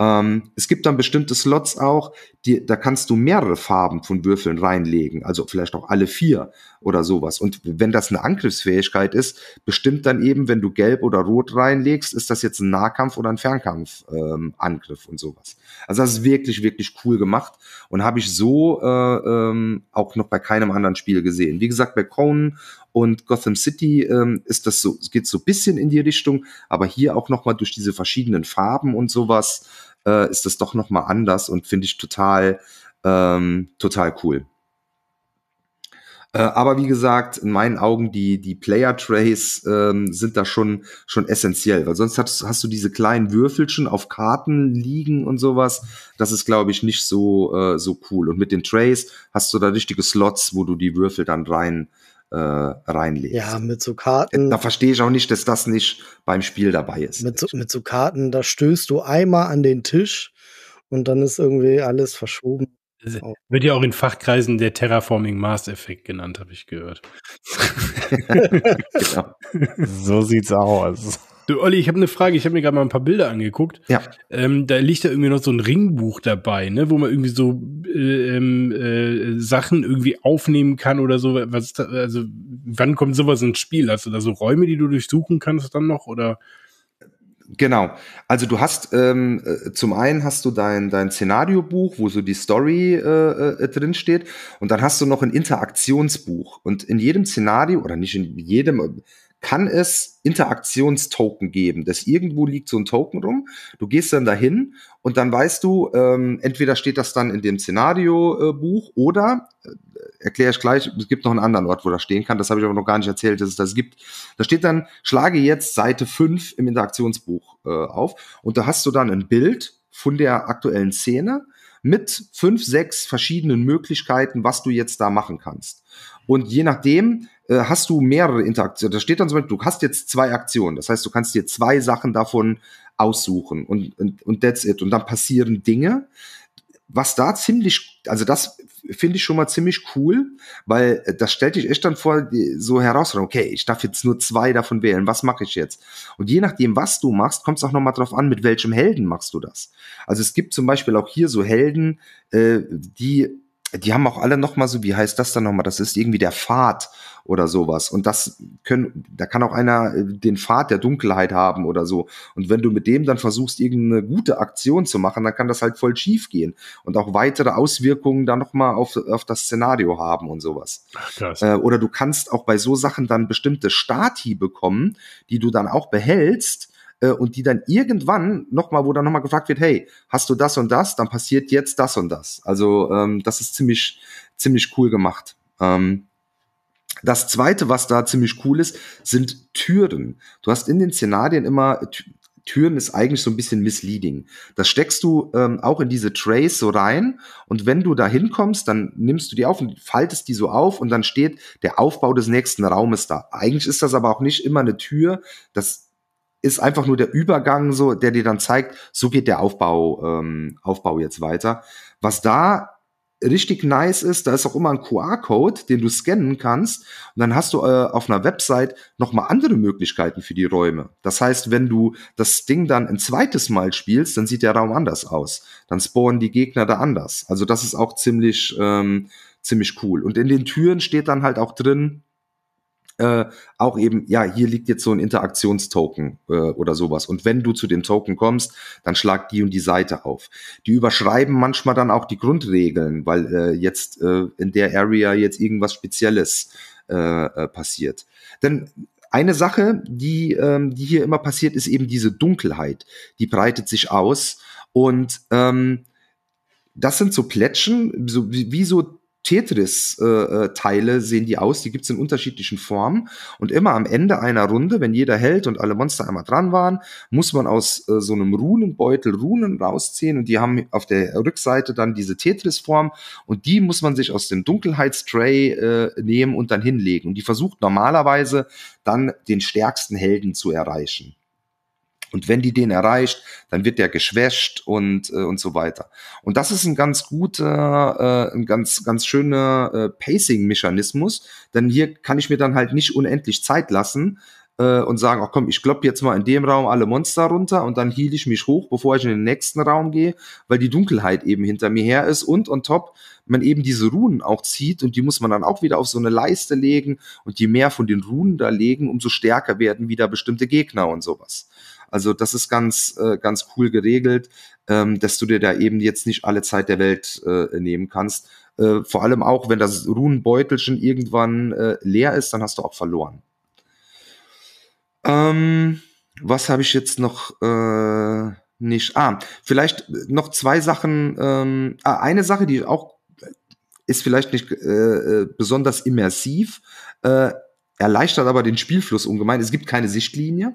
Ähm, es gibt dann bestimmte Slots auch, die, da kannst du mehrere Farben von Würfeln reinlegen, also vielleicht auch alle vier oder sowas. Und wenn das eine Angriffsfähigkeit ist, bestimmt dann eben, wenn du gelb oder rot reinlegst, ist das jetzt ein Nahkampf oder ein Fernkampfangriff ähm, und sowas. Also das ist wirklich, wirklich cool gemacht und habe ich so äh, ähm, auch noch bei keinem anderen Spiel gesehen. Wie gesagt, bei Conan und Gotham City ähm, ist das so, geht so ein bisschen in die Richtung, aber hier auch nochmal durch diese verschiedenen Farben und sowas äh, ist das doch nochmal anders und finde ich total, ähm, total cool. Äh, aber wie gesagt, in meinen Augen, die, die Player Trays ähm, sind da schon, schon essentiell, weil sonst hast, hast du diese kleinen Würfelchen auf Karten liegen und sowas. Das ist, glaube ich, nicht so, äh, so cool. Und mit den Trays hast du da richtige Slots, wo du die Würfel dann rein, äh, reinlegst. Ja, mit so Karten. Da verstehe ich auch nicht, dass das nicht beim Spiel dabei ist. Mit so, mit so Karten, da stößt du einmal an den Tisch und dann ist irgendwie alles verschoben. Oh. wird ja auch in Fachkreisen der Terraforming Mars Effekt genannt, habe ich gehört. (laughs) genau. (laughs) So sieht's aus. Du, Olli, ich habe eine Frage. Ich habe mir gerade mal ein paar Bilder angeguckt. Ja. Ähm, da liegt da irgendwie noch so ein Ringbuch dabei, ne, wo man irgendwie so äh, ähm, äh, Sachen irgendwie aufnehmen kann oder so. Was ist da, also wann kommt sowas ins Spiel? Hast du da so Räume, die du durchsuchen kannst dann noch oder? Genau. Also du hast ähm, äh, zum einen hast du dein dein Szenariobuch, wo so die Story äh, äh, drin steht, und dann hast du noch ein Interaktionsbuch. Und in jedem Szenario oder nicht in jedem kann es Interaktionstoken geben. Das irgendwo liegt so ein Token rum. Du gehst dann dahin und dann weißt du, ähm, entweder steht das dann in dem Szenario-Buch äh, oder äh, erkläre ich gleich, es gibt noch einen anderen Ort, wo das stehen kann. Das habe ich aber noch gar nicht erzählt, dass es das gibt. Da steht dann, schlage jetzt Seite 5 im Interaktionsbuch äh, auf und da hast du dann ein Bild von der aktuellen Szene mit fünf, sechs verschiedenen Möglichkeiten, was du jetzt da machen kannst. Und je nachdem äh, hast du mehrere Interaktionen. Da steht dann zum Beispiel, du hast jetzt zwei Aktionen. Das heißt, du kannst dir zwei Sachen davon aussuchen und, und, und that's it. Und dann passieren Dinge. Was da ziemlich, also das finde ich schon mal ziemlich cool, weil äh, das stellt dich echt dann vor die, so Herausforderung, okay, ich darf jetzt nur zwei davon wählen, was mache ich jetzt? Und je nachdem, was du machst, kommt es auch nochmal drauf an, mit welchem Helden machst du das. Also es gibt zum Beispiel auch hier so Helden, äh, die die haben auch alle nochmal so, wie heißt das dann nochmal? Das ist irgendwie der Pfad oder sowas. Und das können, da kann auch einer äh, den Pfad der Dunkelheit haben oder so. Und wenn du mit dem dann versuchst, irgendeine gute Aktion zu machen, dann kann das halt voll schief gehen und auch weitere Auswirkungen dann nochmal auf, auf das Szenario haben und sowas. Ach, äh, oder du kannst auch bei so Sachen dann bestimmte Stati bekommen, die du dann auch behältst äh, und die dann irgendwann nochmal, wo dann nochmal gefragt wird, hey, hast du das und das, dann passiert jetzt das und das. Also ähm, das ist ziemlich, ziemlich cool gemacht. Ähm, das zweite, was da ziemlich cool ist, sind Türen. Du hast in den Szenarien immer Türen ist eigentlich so ein bisschen misleading. Das steckst du ähm, auch in diese Trays so rein und wenn du da hinkommst, dann nimmst du die auf und faltest die so auf und dann steht der Aufbau des nächsten Raumes da. Eigentlich ist das aber auch nicht immer eine Tür. Das ist einfach nur der Übergang so, der dir dann zeigt, so geht der Aufbau, ähm, Aufbau jetzt weiter. Was da richtig nice ist, da ist auch immer ein QR-Code, den du scannen kannst. Und dann hast du äh, auf einer Website nochmal andere Möglichkeiten für die Räume. Das heißt, wenn du das Ding dann ein zweites Mal spielst, dann sieht der Raum anders aus. Dann spawnen die Gegner da anders. Also das ist auch ziemlich, ähm, ziemlich cool. Und in den Türen steht dann halt auch drin, äh, auch eben, ja, hier liegt jetzt so ein Interaktionstoken äh, oder sowas. Und wenn du zu dem Token kommst, dann schlag die und die Seite auf. Die überschreiben manchmal dann auch die Grundregeln, weil äh, jetzt äh, in der Area jetzt irgendwas Spezielles äh, äh passiert. Denn eine Sache, die, ähm, die hier immer passiert, ist eben diese Dunkelheit. Die breitet sich aus und ähm, das sind so Plätschen, so wie, wie so Tetris-Teile äh, äh sehen die aus. Die gibt's in unterschiedlichen Formen. Und immer am Ende einer Runde, wenn jeder hält und alle Monster einmal dran waren, muss man aus äh, so einem Runenbeutel Runen rausziehen. Und die haben auf der Rückseite dann diese Tetris-Form. Und die muss man sich aus dem Dunkelheitstray äh, nehmen und dann hinlegen. Und die versucht normalerweise dann den stärksten Helden zu erreichen. Und wenn die den erreicht, dann wird der geschwächt und, äh, und so weiter. Und das ist ein ganz guter, äh, ein ganz, ganz schöner äh, Pacing-Mechanismus, denn hier kann ich mir dann halt nicht unendlich Zeit lassen äh, und sagen, ach komm, ich klopp jetzt mal in dem Raum alle Monster runter und dann hiel ich mich hoch, bevor ich in den nächsten Raum gehe, weil die Dunkelheit eben hinter mir her ist und on top man eben diese Runen auch zieht und die muss man dann auch wieder auf so eine Leiste legen und je mehr von den Runen da legen, umso stärker werden wieder bestimmte Gegner und sowas. Also das ist ganz, äh, ganz cool geregelt, ähm, dass du dir da eben jetzt nicht alle Zeit der Welt äh, nehmen kannst. Äh, vor allem auch, wenn das Runenbeutelchen irgendwann äh, leer ist, dann hast du auch verloren. Ähm, was habe ich jetzt noch äh, nicht? Ah, vielleicht noch zwei Sachen. Ähm, ah, eine Sache, die auch ist vielleicht nicht äh, äh besonders immersiv, äh, erleichtert aber den Spielfluss ungemein. Es gibt keine Sichtlinie.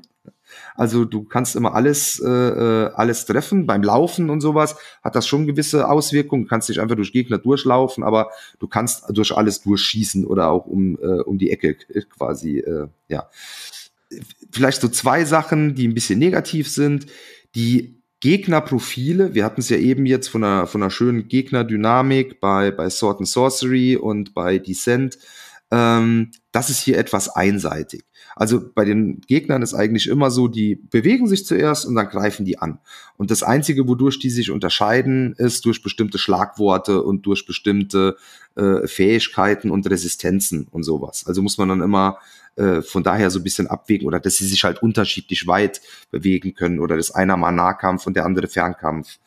Also du kannst immer alles, äh, äh, alles treffen. Beim Laufen und sowas hat das schon gewisse Auswirkungen. Du kannst nicht einfach durch Gegner durchlaufen, aber du kannst durch alles durchschießen oder auch um, äh, um die Ecke quasi. Äh, ja. Vielleicht so zwei Sachen, die ein bisschen negativ sind. Die Gegnerprofile, wir hatten es ja eben jetzt von einer, von einer schönen Gegnerdynamik bei, bei Sword and Sorcery und bei Descent. Ähm, das ist hier etwas einseitig. Also bei den Gegnern ist eigentlich immer so, die bewegen sich zuerst und dann greifen die an. Und das Einzige, wodurch die sich unterscheiden, ist durch bestimmte Schlagworte und durch bestimmte äh, Fähigkeiten und Resistenzen und sowas. Also muss man dann immer äh, von daher so ein bisschen abwägen oder dass sie sich halt unterschiedlich weit bewegen können oder dass einer mal Nahkampf und der andere Fernkampf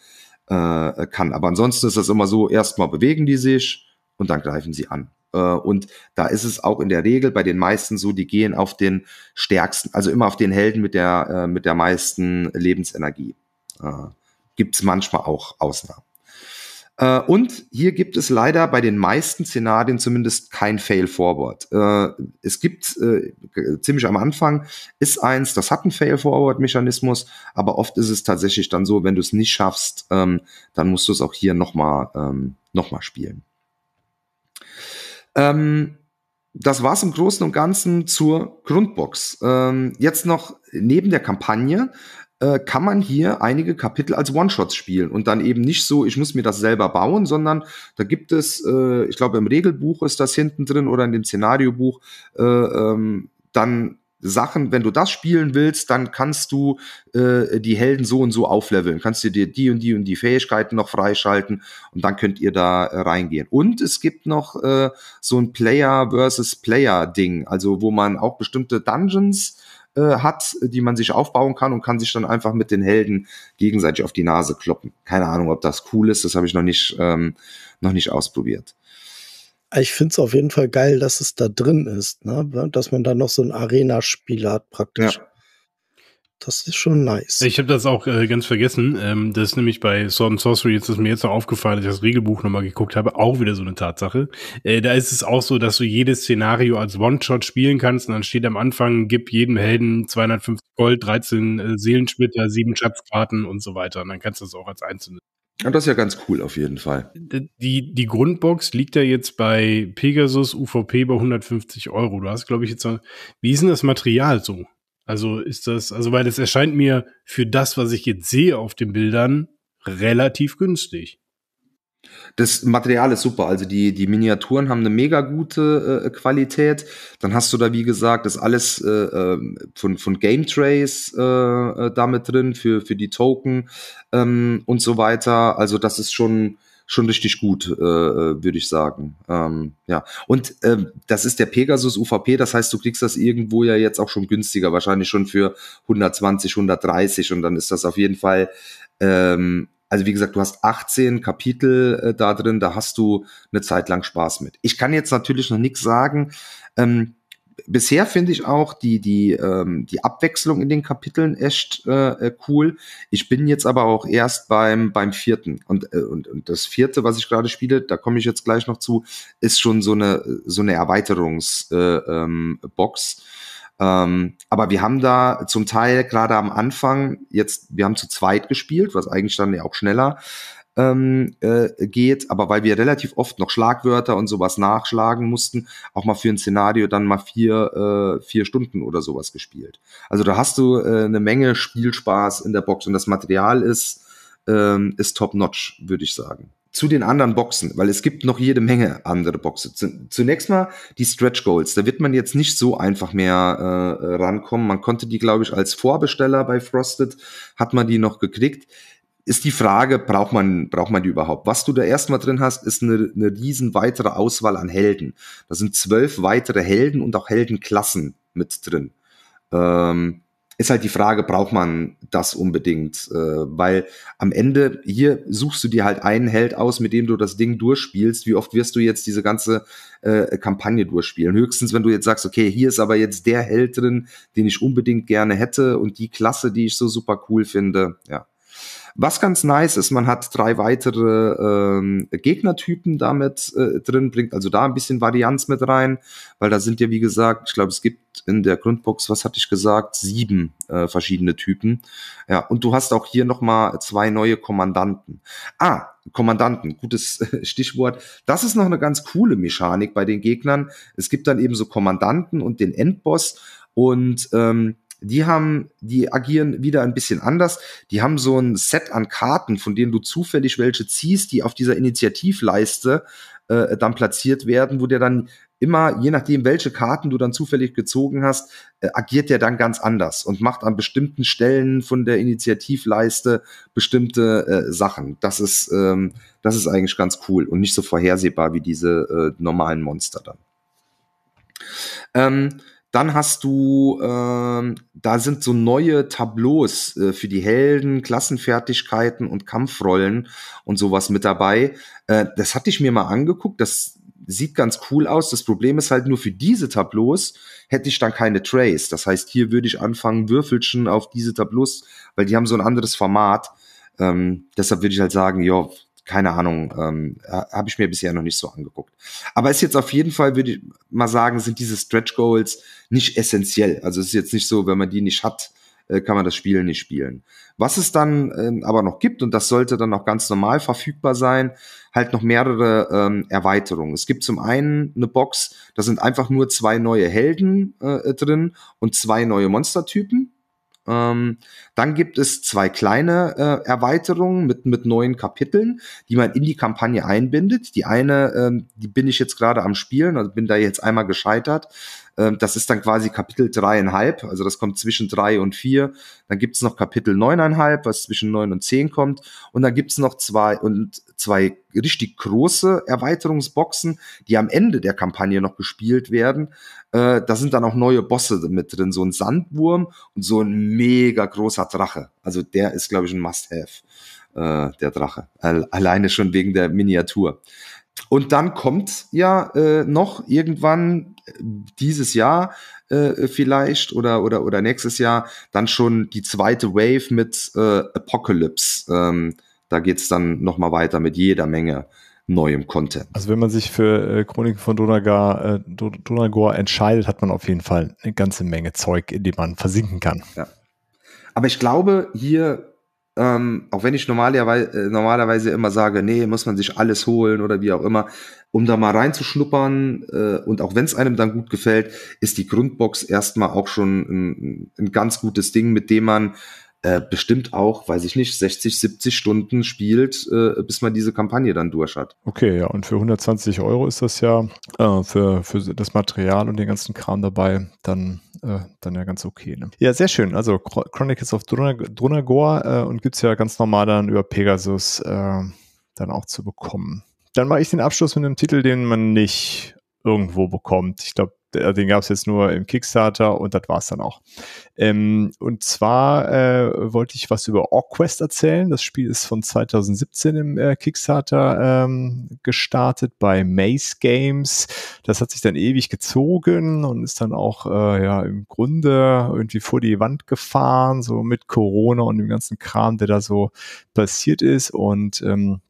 äh, kann. Aber ansonsten ist das immer so, erstmal bewegen die sich und dann greifen sie an. Äh, und da ist es auch in der Regel bei den meisten so, die gehen auf den stärksten, also immer auf den Helden mit der, äh, mit der meisten Lebensenergie. Äh, gibt es manchmal auch Ausnahmen. Und hier gibt es leider bei den meisten Szenarien zumindest kein Fail Forward. Es gibt ziemlich am Anfang ist eins, das hat einen Fail Forward Mechanismus, aber oft ist es tatsächlich dann so, wenn du es nicht schaffst, ähm, dann musst du es auch hier nochmal noch ähm, spielen. Ähm, das war es im Großen und Ganzen zur Grundbox. Ähm, jetzt noch neben der Kampagne äh, kann man hier einige Kapitel als One-Shots spielen und dann eben nicht so, ich muss mir das selber bauen, sondern da gibt es, äh, ich glaube im Regelbuch ist das hinten drin oder in dem Szenariobuch, äh, ähm, dann Sachen, wenn du das spielen willst, dann kannst du äh, die Helden so und so aufleveln, kannst du dir die und die und die Fähigkeiten noch freischalten und dann könnt ihr da äh, reingehen. Und es gibt noch äh, so ein Player versus Player Ding, also wo man auch bestimmte Dungeons äh, hat, die man sich aufbauen kann und kann sich dann einfach mit den Helden gegenseitig auf die Nase kloppen. Keine Ahnung, ob das cool ist, das habe ich noch nicht ähm, noch nicht ausprobiert ich finde es auf jeden Fall geil, dass es da drin ist, ne? dass man da noch so ein Arena-Spiel hat praktisch. Ja. Das ist schon nice. Ich habe das auch äh, ganz vergessen. Ähm, das ist nämlich bei Sword and Sorcery, jetzt ist mir jetzt noch aufgefallen, dass ich das Regelbuch nochmal geguckt habe, auch wieder so eine Tatsache. Äh, da ist es auch so, dass du jedes Szenario als One-Shot spielen kannst und dann steht am Anfang, gib jedem Helden 250 Gold, 13 äh, Seelensplitter, 7 Schatzkarten und so weiter. Und dann kannst du das auch als Einzelne und das ist ja ganz cool auf jeden Fall. Die, die Grundbox liegt ja jetzt bei Pegasus UVP bei 150 Euro. Du hast, glaube ich, jetzt noch, wie ist denn das Material so? Also ist das, also weil es erscheint mir für das, was ich jetzt sehe auf den Bildern, relativ günstig. Das Material ist super. Also die, die Miniaturen haben eine mega gute äh, Qualität. Dann hast du da, wie gesagt, das alles äh, ähm, von, von Game Trace äh, äh damit drin für, für die Token ähm, und so weiter. Also das ist schon, schon richtig gut, äh, äh würde ich sagen. Ähm, ja, und ähm, das ist der Pegasus UVP, das heißt, du kriegst das irgendwo ja jetzt auch schon günstiger, wahrscheinlich schon für 120, 130 und dann ist das auf jeden Fall ähm, also wie gesagt, du hast 18 Kapitel äh, da drin, da hast du eine Zeit lang Spaß mit. Ich kann jetzt natürlich noch nichts sagen. Ähm, bisher finde ich auch die, die, ähm, die Abwechslung in den Kapiteln echt äh, äh, cool. Ich bin jetzt aber auch erst beim, beim vierten. Und, äh, und, und das vierte, was ich gerade spiele, da komme ich jetzt gleich noch zu, ist schon so eine, so eine Erweiterungsbox. Äh, ähm, ähm, aber wir haben da zum Teil gerade am Anfang jetzt, wir haben zu zweit gespielt, was eigentlich dann ja auch schneller ähm, äh, geht, aber weil wir relativ oft noch Schlagwörter und sowas nachschlagen mussten, auch mal für ein Szenario dann mal vier, äh, vier Stunden oder sowas gespielt. Also da hast du äh, eine Menge Spielspaß in der Box und das Material ist, ähm, ist top-notch, würde ich sagen zu den anderen Boxen, weil es gibt noch jede Menge andere Boxen. Zunächst mal die Stretch Goals, da wird man jetzt nicht so einfach mehr äh, rankommen. Man konnte die, glaube ich, als Vorbesteller bei Frosted, hat man die noch gekriegt ist die Frage, braucht man, braucht man die überhaupt? Was du da erstmal drin hast, ist eine, eine riesen weitere Auswahl an Helden. Da sind zwölf weitere Helden und auch Heldenklassen mit drin. Ähm, ist halt die Frage, braucht man das unbedingt? Äh, weil am Ende hier suchst du dir halt einen Held aus, mit dem du das Ding durchspielst. Wie oft wirst du jetzt diese ganze äh, Kampagne durchspielen? Höchstens, wenn du jetzt sagst, okay, hier ist aber jetzt der Held drin, den ich unbedingt gerne hätte und die Klasse, die ich so super cool finde. Ja. Was ganz nice ist, man hat drei weitere ähm, Gegnertypen damit äh, drin, bringt also da ein bisschen Varianz mit rein, weil da sind ja, wie gesagt, ich glaube, es gibt in der Grundbox, was hatte ich gesagt, sieben äh, verschiedene Typen. Ja, und du hast auch hier nochmal zwei neue Kommandanten. Ah, Kommandanten, gutes äh, Stichwort. Das ist noch eine ganz coole Mechanik bei den Gegnern. Es gibt dann eben so Kommandanten und den Endboss und ähm, die haben, die agieren wieder ein bisschen anders. Die haben so ein Set an Karten, von denen du zufällig welche ziehst, die auf dieser Initiativleiste äh, dann platziert werden, wo der dann immer, je nachdem, welche Karten du dann zufällig gezogen hast, äh, agiert der dann ganz anders und macht an bestimmten Stellen von der Initiativleiste bestimmte äh, Sachen. Das ist, ähm, das ist eigentlich ganz cool und nicht so vorhersehbar wie diese äh, normalen Monster dann. Ähm, dann hast du, äh, da sind so neue Tableaus äh, für die Helden, Klassenfertigkeiten und Kampfrollen und sowas mit dabei. Äh, das hatte ich mir mal angeguckt. Das sieht ganz cool aus. Das Problem ist halt nur für diese Tableaus hätte ich dann keine Trace. Das heißt, hier würde ich anfangen, Würfelchen auf diese Tableaus, weil die haben so ein anderes Format. Ähm, deshalb würde ich halt sagen, ja, keine Ahnung, ähm, habe ich mir bisher noch nicht so angeguckt. Aber ist jetzt auf jeden Fall, würde ich mal sagen, sind diese Stretch Goals nicht essentiell. Also es ist jetzt nicht so, wenn man die nicht hat, äh, kann man das Spiel nicht spielen. Was es dann ähm, aber noch gibt, und das sollte dann auch ganz normal verfügbar sein, halt noch mehrere ähm, Erweiterungen. Es gibt zum einen eine Box, da sind einfach nur zwei neue Helden äh, drin und zwei neue Monstertypen ähm, dann gibt es zwei kleine äh, Erweiterungen mit, mit neuen Kapiteln, die man in die Kampagne einbindet. Die eine, ähm, die bin ich jetzt gerade am Spielen, also bin da jetzt einmal gescheitert. Ähm, das ist dann quasi Kapitel dreieinhalb, also das kommt zwischen drei und vier. Dann gibt es noch Kapitel neuneinhalb, was zwischen neun und zehn kommt. Und dann gibt es noch zwei und zwei richtig große Erweiterungsboxen, die am Ende der Kampagne noch gespielt werden. Äh, da sind dann auch neue Bosse mit drin, so ein Sandwurm und so ein mega großer Drache. Also der ist, glaube ich, ein Must-Have, äh, der Drache. Alleine schon wegen der Miniatur. Und dann kommt ja äh, noch irgendwann äh, dieses Jahr äh, vielleicht oder, oder, oder nächstes Jahr dann schon die zweite Wave mit äh, Apocalypse. Ähm, da geht es dann nochmal weiter mit jeder Menge neuem Content. Also wenn man sich für äh, Chroniken von Donagar, äh, Donagor entscheidet, hat man auf jeden Fall eine ganze Menge Zeug, in dem man versinken kann. Ja. Aber ich glaube, hier, ähm, auch wenn ich normalerweise, äh, normalerweise immer sage, nee, muss man sich alles holen oder wie auch immer, um da mal reinzuschnuppern äh, und auch wenn es einem dann gut gefällt, ist die Grundbox erstmal auch schon ein, ein ganz gutes Ding, mit dem man äh, bestimmt auch, weiß ich nicht, 60, 70 Stunden spielt, äh, bis man diese Kampagne dann durch hat. Okay, ja, und für 120 Euro ist das ja äh, für, für das Material und den ganzen Kram dabei dann, äh, dann ja ganz okay. Ne? Ja, sehr schön. Also Chronicles of Drunag Drunagor äh, und gibt es ja ganz normal dann über Pegasus äh, dann auch zu bekommen. Dann mache ich den Abschluss mit einem Titel, den man nicht irgendwo bekommt. Ich glaube, äh, den gab es jetzt nur im Kickstarter und das war's dann auch. Ähm, und zwar äh, wollte ich was über Orquest erzählen. Das Spiel ist von 2017 im äh, Kickstarter ähm, gestartet bei Maze Games. Das hat sich dann ewig gezogen und ist dann auch äh, ja im Grunde irgendwie vor die Wand gefahren, so mit Corona und dem ganzen Kram, der da so passiert ist und ähm,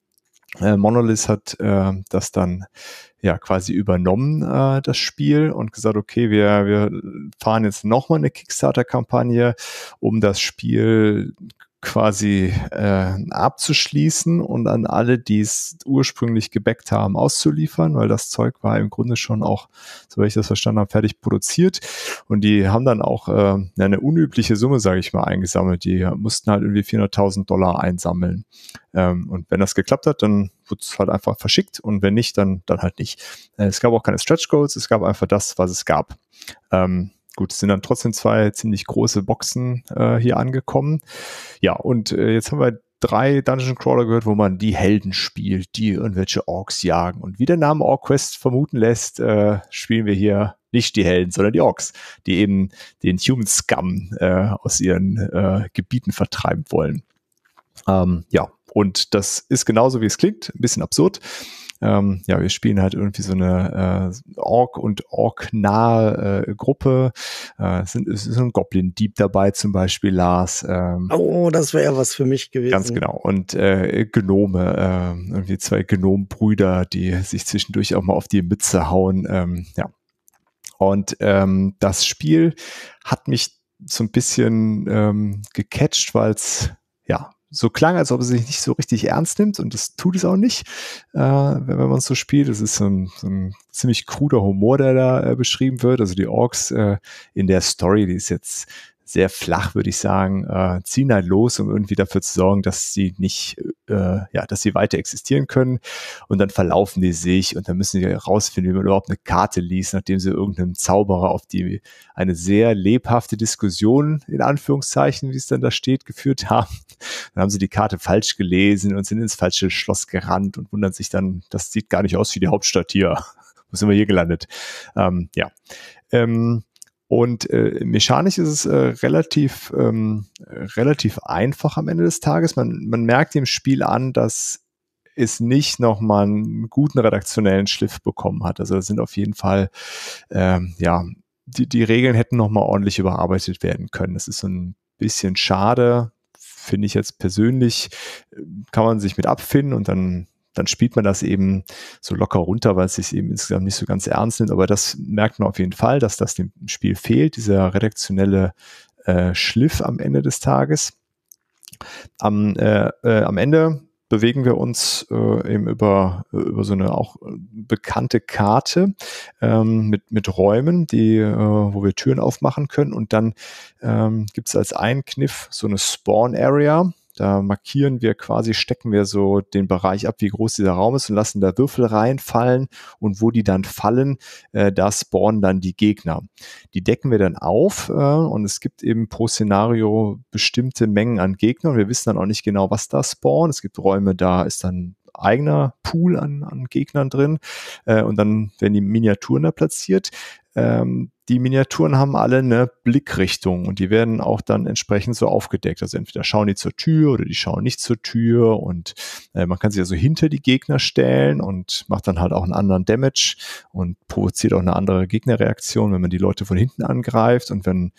äh, Monolith hat äh, das dann ja quasi übernommen, äh, das Spiel, und gesagt, okay, wir, wir fahren jetzt nochmal eine Kickstarter-Kampagne, um das Spiel quasi äh, abzuschließen und an alle, die es ursprünglich gebackt haben, auszuliefern, weil das Zeug war im Grunde schon auch, soweit ich das verstanden habe, fertig produziert. Und die haben dann auch äh, eine unübliche Summe, sage ich mal, eingesammelt. Die mussten halt irgendwie 400.000 Dollar einsammeln. Ähm, und wenn das geklappt hat, dann wurde es halt einfach verschickt und wenn nicht, dann, dann halt nicht. Äh, es gab auch keine Stretch Goals, es gab einfach das, was es gab. Ähm, Gut, es sind dann trotzdem zwei ziemlich große Boxen äh, hier angekommen. Ja, und äh, jetzt haben wir drei Dungeon Crawler gehört, wo man die Helden spielt, die irgendwelche Orks jagen. Und wie der Name Quest vermuten lässt, äh, spielen wir hier nicht die Helden, sondern die Orks, die eben den Human Scum äh, aus ihren äh, Gebieten vertreiben wollen. Ähm, ja, und das ist genauso, wie es klingt, ein bisschen absurd ähm, ja, wir spielen halt irgendwie so eine äh, Ork- und Ork-nahe äh, Gruppe. Äh, es, sind, es ist ein Goblin-Dieb dabei zum Beispiel, Lars. Ähm, oh, das wäre was für mich gewesen. Ganz genau. Und äh, Genome, äh, irgendwie zwei Genom-Brüder, die sich zwischendurch auch mal auf die Mütze hauen. Ähm, ja. Und ähm, das Spiel hat mich so ein bisschen ähm, gecatcht, weil es ja so klang, als ob es sich nicht so richtig ernst nimmt und das tut es auch nicht, äh, wenn, man es so spielt. Das ist so ein, so ein, ziemlich kruder Humor, der da äh, beschrieben wird. Also die Orks äh, in der Story, die ist jetzt sehr flach, würde ich sagen, äh, ziehen halt los, um irgendwie dafür zu sorgen, dass sie nicht, äh, ja, dass sie weiter existieren können. Und dann verlaufen die sich und dann müssen sie herausfinden, wie man überhaupt eine Karte liest, nachdem sie irgendeinem Zauberer auf die eine sehr lebhafte Diskussion, in Anführungszeichen, wie es dann da steht, geführt (laughs) haben. Dann haben sie die Karte falsch gelesen und sind ins falsche Schloss gerannt und wundern sich dann, das sieht gar nicht aus wie die Hauptstadt hier. (laughs) Wo sind wir hier gelandet? Ähm, ja. Ähm, und äh, mechanisch ist es äh, relativ, ähm, relativ einfach am Ende des Tages. Man, man merkt im Spiel an, dass es nicht nochmal einen guten redaktionellen Schliff bekommen hat. Also das sind auf jeden Fall, ähm, ja, die, die Regeln hätten nochmal ordentlich überarbeitet werden können. Das ist so ein bisschen schade, finde ich jetzt persönlich. Kann man sich mit abfinden und dann dann spielt man das eben so locker runter, weil es sich eben insgesamt nicht so ganz ernst nimmt. Aber das merkt man auf jeden Fall, dass das dem Spiel fehlt, dieser redaktionelle äh, Schliff am Ende des Tages. Am, äh, äh, am Ende bewegen wir uns äh, eben über, über so eine auch äh, bekannte Karte ähm, mit, mit Räumen, die, äh, wo wir Türen aufmachen können. Und dann ähm, gibt es als einen Kniff so eine Spawn Area. Da markieren wir quasi, stecken wir so den Bereich ab, wie groß dieser Raum ist und lassen da Würfel reinfallen und wo die dann fallen, äh, da spawnen dann die Gegner. Die decken wir dann auf äh, und es gibt eben pro Szenario bestimmte Mengen an Gegnern. Wir wissen dann auch nicht genau, was da spawnen. Es gibt Räume, da ist dann eigener Pool an, an Gegnern drin äh, und dann werden die Miniaturen da platziert. Ähm, die Miniaturen haben alle eine Blickrichtung und die werden auch dann entsprechend so aufgedeckt. Also entweder schauen die zur Tür oder die schauen nicht zur Tür und äh, man kann sich also hinter die Gegner stellen und macht dann halt auch einen anderen Damage und provoziert auch eine andere Gegnerreaktion, wenn man die Leute von hinten angreift und wenn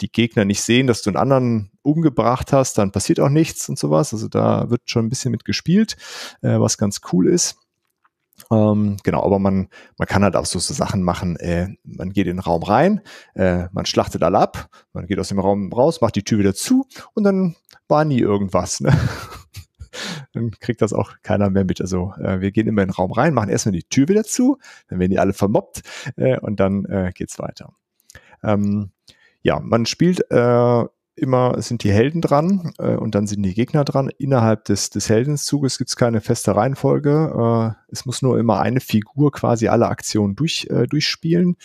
die Gegner nicht sehen, dass du einen anderen umgebracht hast, dann passiert auch nichts und sowas. Also da wird schon ein bisschen mit gespielt, äh, was ganz cool ist. Ähm, genau, aber man, man kann halt auch so, so Sachen machen. Äh, man geht in den Raum rein, äh, man schlachtet alle ab, man geht aus dem Raum raus, macht die Tür wieder zu und dann war nie irgendwas. Ne? (laughs) dann kriegt das auch keiner mehr mit. Also äh, wir gehen immer in den Raum rein, machen erstmal die Tür wieder zu, dann werden die alle vermobbt äh, und dann äh, es weiter. Ähm, ja, man spielt äh, immer, sind die Helden dran äh, und dann sind die Gegner dran. Innerhalb des, des Heldenszuges gibt es keine feste Reihenfolge. Äh, es muss nur immer eine Figur quasi alle Aktionen durch, äh, durchspielen.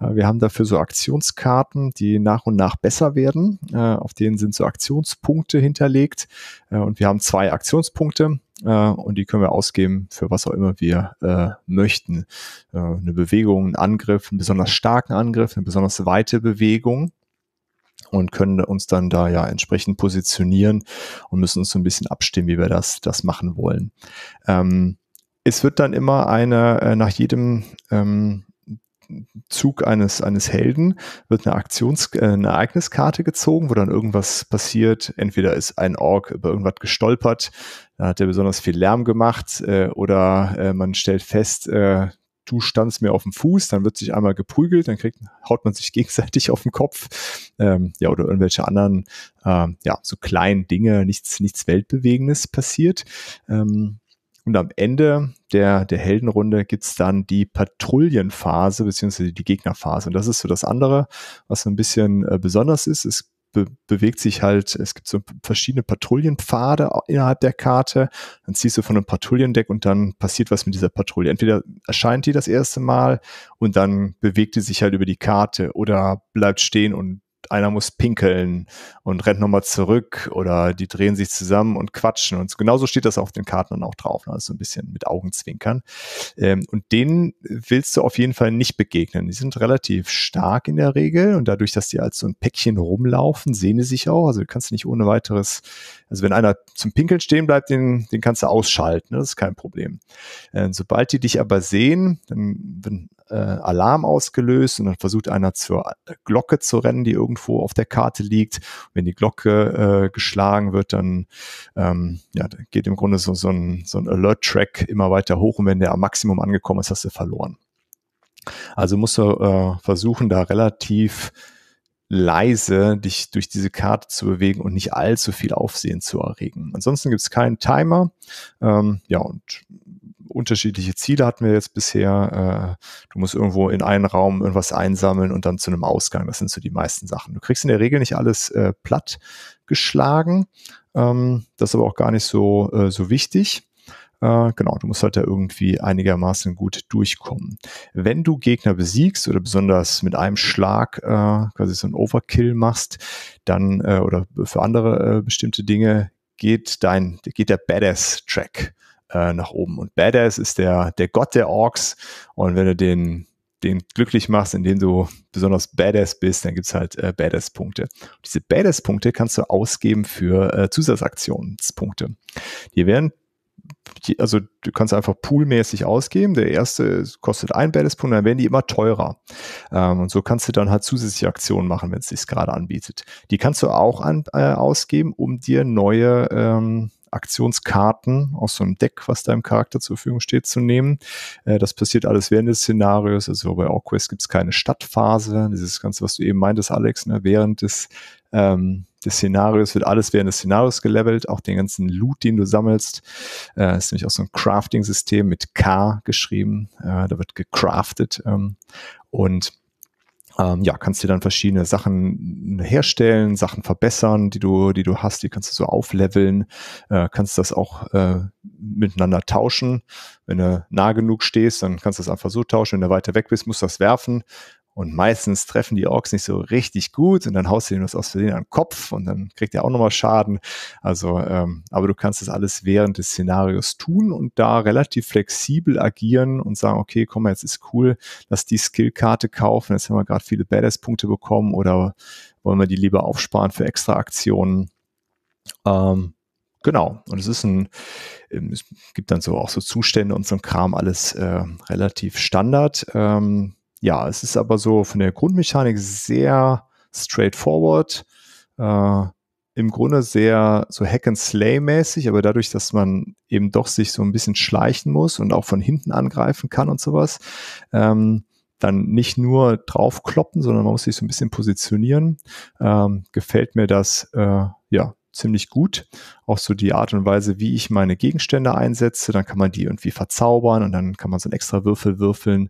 Äh, wir haben dafür so Aktionskarten, die nach und nach besser werden. Äh, auf denen sind so Aktionspunkte hinterlegt. Äh, und wir haben zwei Aktionspunkte. Äh, und die können wir ausgeben für was auch immer wir äh, möchten. Äh, eine Bewegung, einen Angriff, einen besonders starken Angriff, eine besonders weite Bewegung und können uns dann da ja entsprechend positionieren und müssen uns so ein bisschen abstimmen, wie wir das, das machen wollen. Ähm, es wird dann immer eine, äh, nach jedem ähm, Zug eines, eines Helden wird eine Aktions-, äh, eine Ereigniskarte gezogen, wo dann irgendwas passiert. Entweder ist ein Ork über irgendwas gestolpert, da hat er besonders viel Lärm gemacht, äh, oder äh, man stellt fest, äh, du standst mir auf dem Fuß, dann wird sich einmal geprügelt, dann kriegt, haut man sich (laughs) gegenseitig auf den Kopf, ähm, ja, oder irgendwelche anderen, ähm, ja, so kleinen Dinge, nichts, nichts Weltbewegendes passiert. Ähm, und am Ende der, der Heldenrunde gibt's dann die Patrouillenphase beziehungsweise die Gegnerphase. Und das ist so das andere, was so ein bisschen äh, besonders ist. Es be bewegt sich halt, es gibt so verschiedene Patrouillenpfade innerhalb der Karte. Dann ziehst du von einem Patrouillendeck und dann passiert was mit dieser Patrouille. Entweder erscheint die das erste Mal und dann bewegt die sich halt über die Karte oder bleibt stehen und einer muss pinkeln und rennt nochmal zurück oder die drehen sich zusammen und quatschen. Und genauso steht das auf den Karten dann auch drauf. Ne? Also ein bisschen mit Augenzwinkern. Ähm, und denen willst du auf jeden Fall nicht begegnen. Die sind relativ stark in der Regel und dadurch, dass die als so ein Päckchen rumlaufen, sehen die sich auch. Also du kannst nicht ohne weiteres, also wenn einer zum Pinkeln stehen bleibt, den, den kannst du ausschalten. Das ist kein Problem. Ähm, sobald die dich aber sehen, dann, dann äh, Alarm ausgelöst und dann versucht einer zur äh, Glocke zu rennen, die irgendwo auf der Karte liegt. Wenn die Glocke äh, geschlagen wird, dann ähm, ja, geht im Grunde so, so ein, so ein Alert-Track immer weiter hoch und wenn der am Maximum angekommen ist, hast du verloren. Also musst du äh, versuchen, da relativ leise dich durch diese Karte zu bewegen und nicht allzu viel Aufsehen zu erregen. Ansonsten gibt es keinen Timer. Ähm, ja, und unterschiedliche Ziele hatten wir jetzt bisher. Äh, du musst irgendwo in einen Raum irgendwas einsammeln und dann zu einem Ausgang. Das sind so die meisten Sachen. Du kriegst in der Regel nicht alles äh, platt geschlagen. Ähm, das ist aber auch gar nicht so, äh, so wichtig äh, genau, du musst halt da irgendwie einigermaßen gut durchkommen. Wenn du Gegner besiegst oder besonders mit einem Schlag äh, quasi so ein Overkill machst, dann äh, oder für andere äh, bestimmte Dinge geht dein geht der Badass Track äh, nach oben. Und Badass ist der, der Gott der Orks. Und wenn du den, den glücklich machst, indem du besonders Badass bist, dann gibt es halt äh, Badass-Punkte. Diese Badass-Punkte kannst du ausgeben für äh, Zusatzaktionspunkte. Die werden also du kannst einfach poolmäßig ausgeben. Der erste kostet ein Badass-Punkt, dann werden die immer teurer. Ähm, und so kannst du dann halt zusätzliche Aktionen machen, wenn es sich gerade anbietet. Die kannst du auch an, äh, ausgeben, um dir neue ähm, Aktionskarten aus so einem Deck, was deinem Charakter zur Verfügung steht, zu nehmen. Äh, das passiert alles während des Szenarios. Also bei Orquest gibt es keine Stadtphase. Dieses Ganze, was du eben meintest, Alex, ne, während des ähm, des Szenarios wird alles während des Szenarios gelevelt, auch den ganzen Loot, den du sammelst. Äh, ist nämlich auch so ein Crafting-System mit K geschrieben. Äh, da wird gecraftet. Ähm, und ähm, ja, kannst dir dann verschiedene Sachen herstellen, Sachen verbessern, die du, die du hast, die kannst du so aufleveln, äh, kannst das auch äh, miteinander tauschen. Wenn du nah genug stehst, dann kannst du das einfach so tauschen. Wenn du weiter weg bist, musst du das werfen und meistens treffen die Orks nicht so richtig gut und dann haust du denen das aus Versehen an den Kopf und dann kriegt er auch nochmal Schaden. Also, ähm, aber du kannst das alles während des Szenarios tun und da relativ flexibel agieren und sagen, okay, komm, jetzt ist cool, lass die Skillkarte kaufen, jetzt haben wir gerade viele Badass-Punkte bekommen oder wollen wir die lieber aufsparen für extra Aktionen. Ähm, genau. Und es ist ein, ähm, es gibt dann so auch so Zustände und so ein Kram, alles äh, relativ Standard. Ähm, ja, es ist aber so von der Grundmechanik sehr straightforward. Äh, im Grunde sehr so Hack and Slay mäßig, aber dadurch, dass man eben doch sich so ein bisschen schleichen muss und auch von hinten angreifen kann und sowas, ähm, dann nicht nur draufkloppen, sondern man muss sich so ein bisschen positionieren. Ähm, gefällt mir das äh, ja ziemlich gut. Auch so die Art und Weise, wie ich meine Gegenstände einsetze, dann kann man die irgendwie verzaubern und dann kann man so einen extra Würfel würfeln.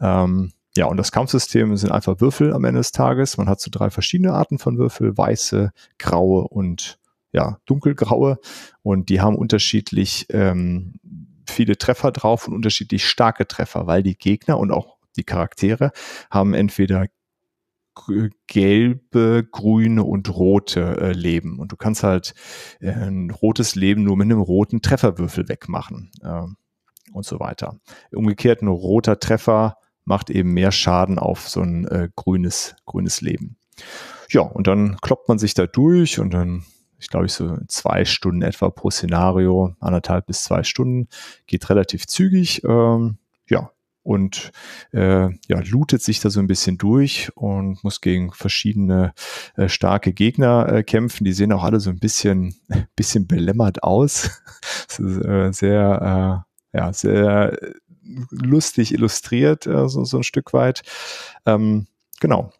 Ähm, ja, und das Kampfsystem sind einfach Würfel am Ende des Tages. Man hat so drei verschiedene Arten von Würfel, weiße, graue und ja, dunkelgraue. Und die haben unterschiedlich ähm, viele Treffer drauf und unterschiedlich starke Treffer, weil die Gegner und auch die Charaktere haben entweder gelbe, grüne und rote äh, Leben. Und du kannst halt äh, ein rotes Leben nur mit einem roten Trefferwürfel wegmachen äh, und so weiter. Umgekehrt, ein roter Treffer macht eben mehr Schaden auf so ein äh, grünes, grünes Leben. Ja, und dann kloppt man sich da durch und dann, ich glaube, ich so zwei Stunden etwa pro Szenario, anderthalb bis zwei Stunden, geht relativ zügig. Ähm, ja, und äh, ja, lootet sich da so ein bisschen durch und muss gegen verschiedene äh, starke Gegner äh, kämpfen. Die sehen auch alle so ein bisschen, (laughs) bisschen belämmert aus. (laughs) ist, äh, sehr, äh, ja, sehr lustig illustriert, äh, so, so, ein Stück weit. Ähm, genau.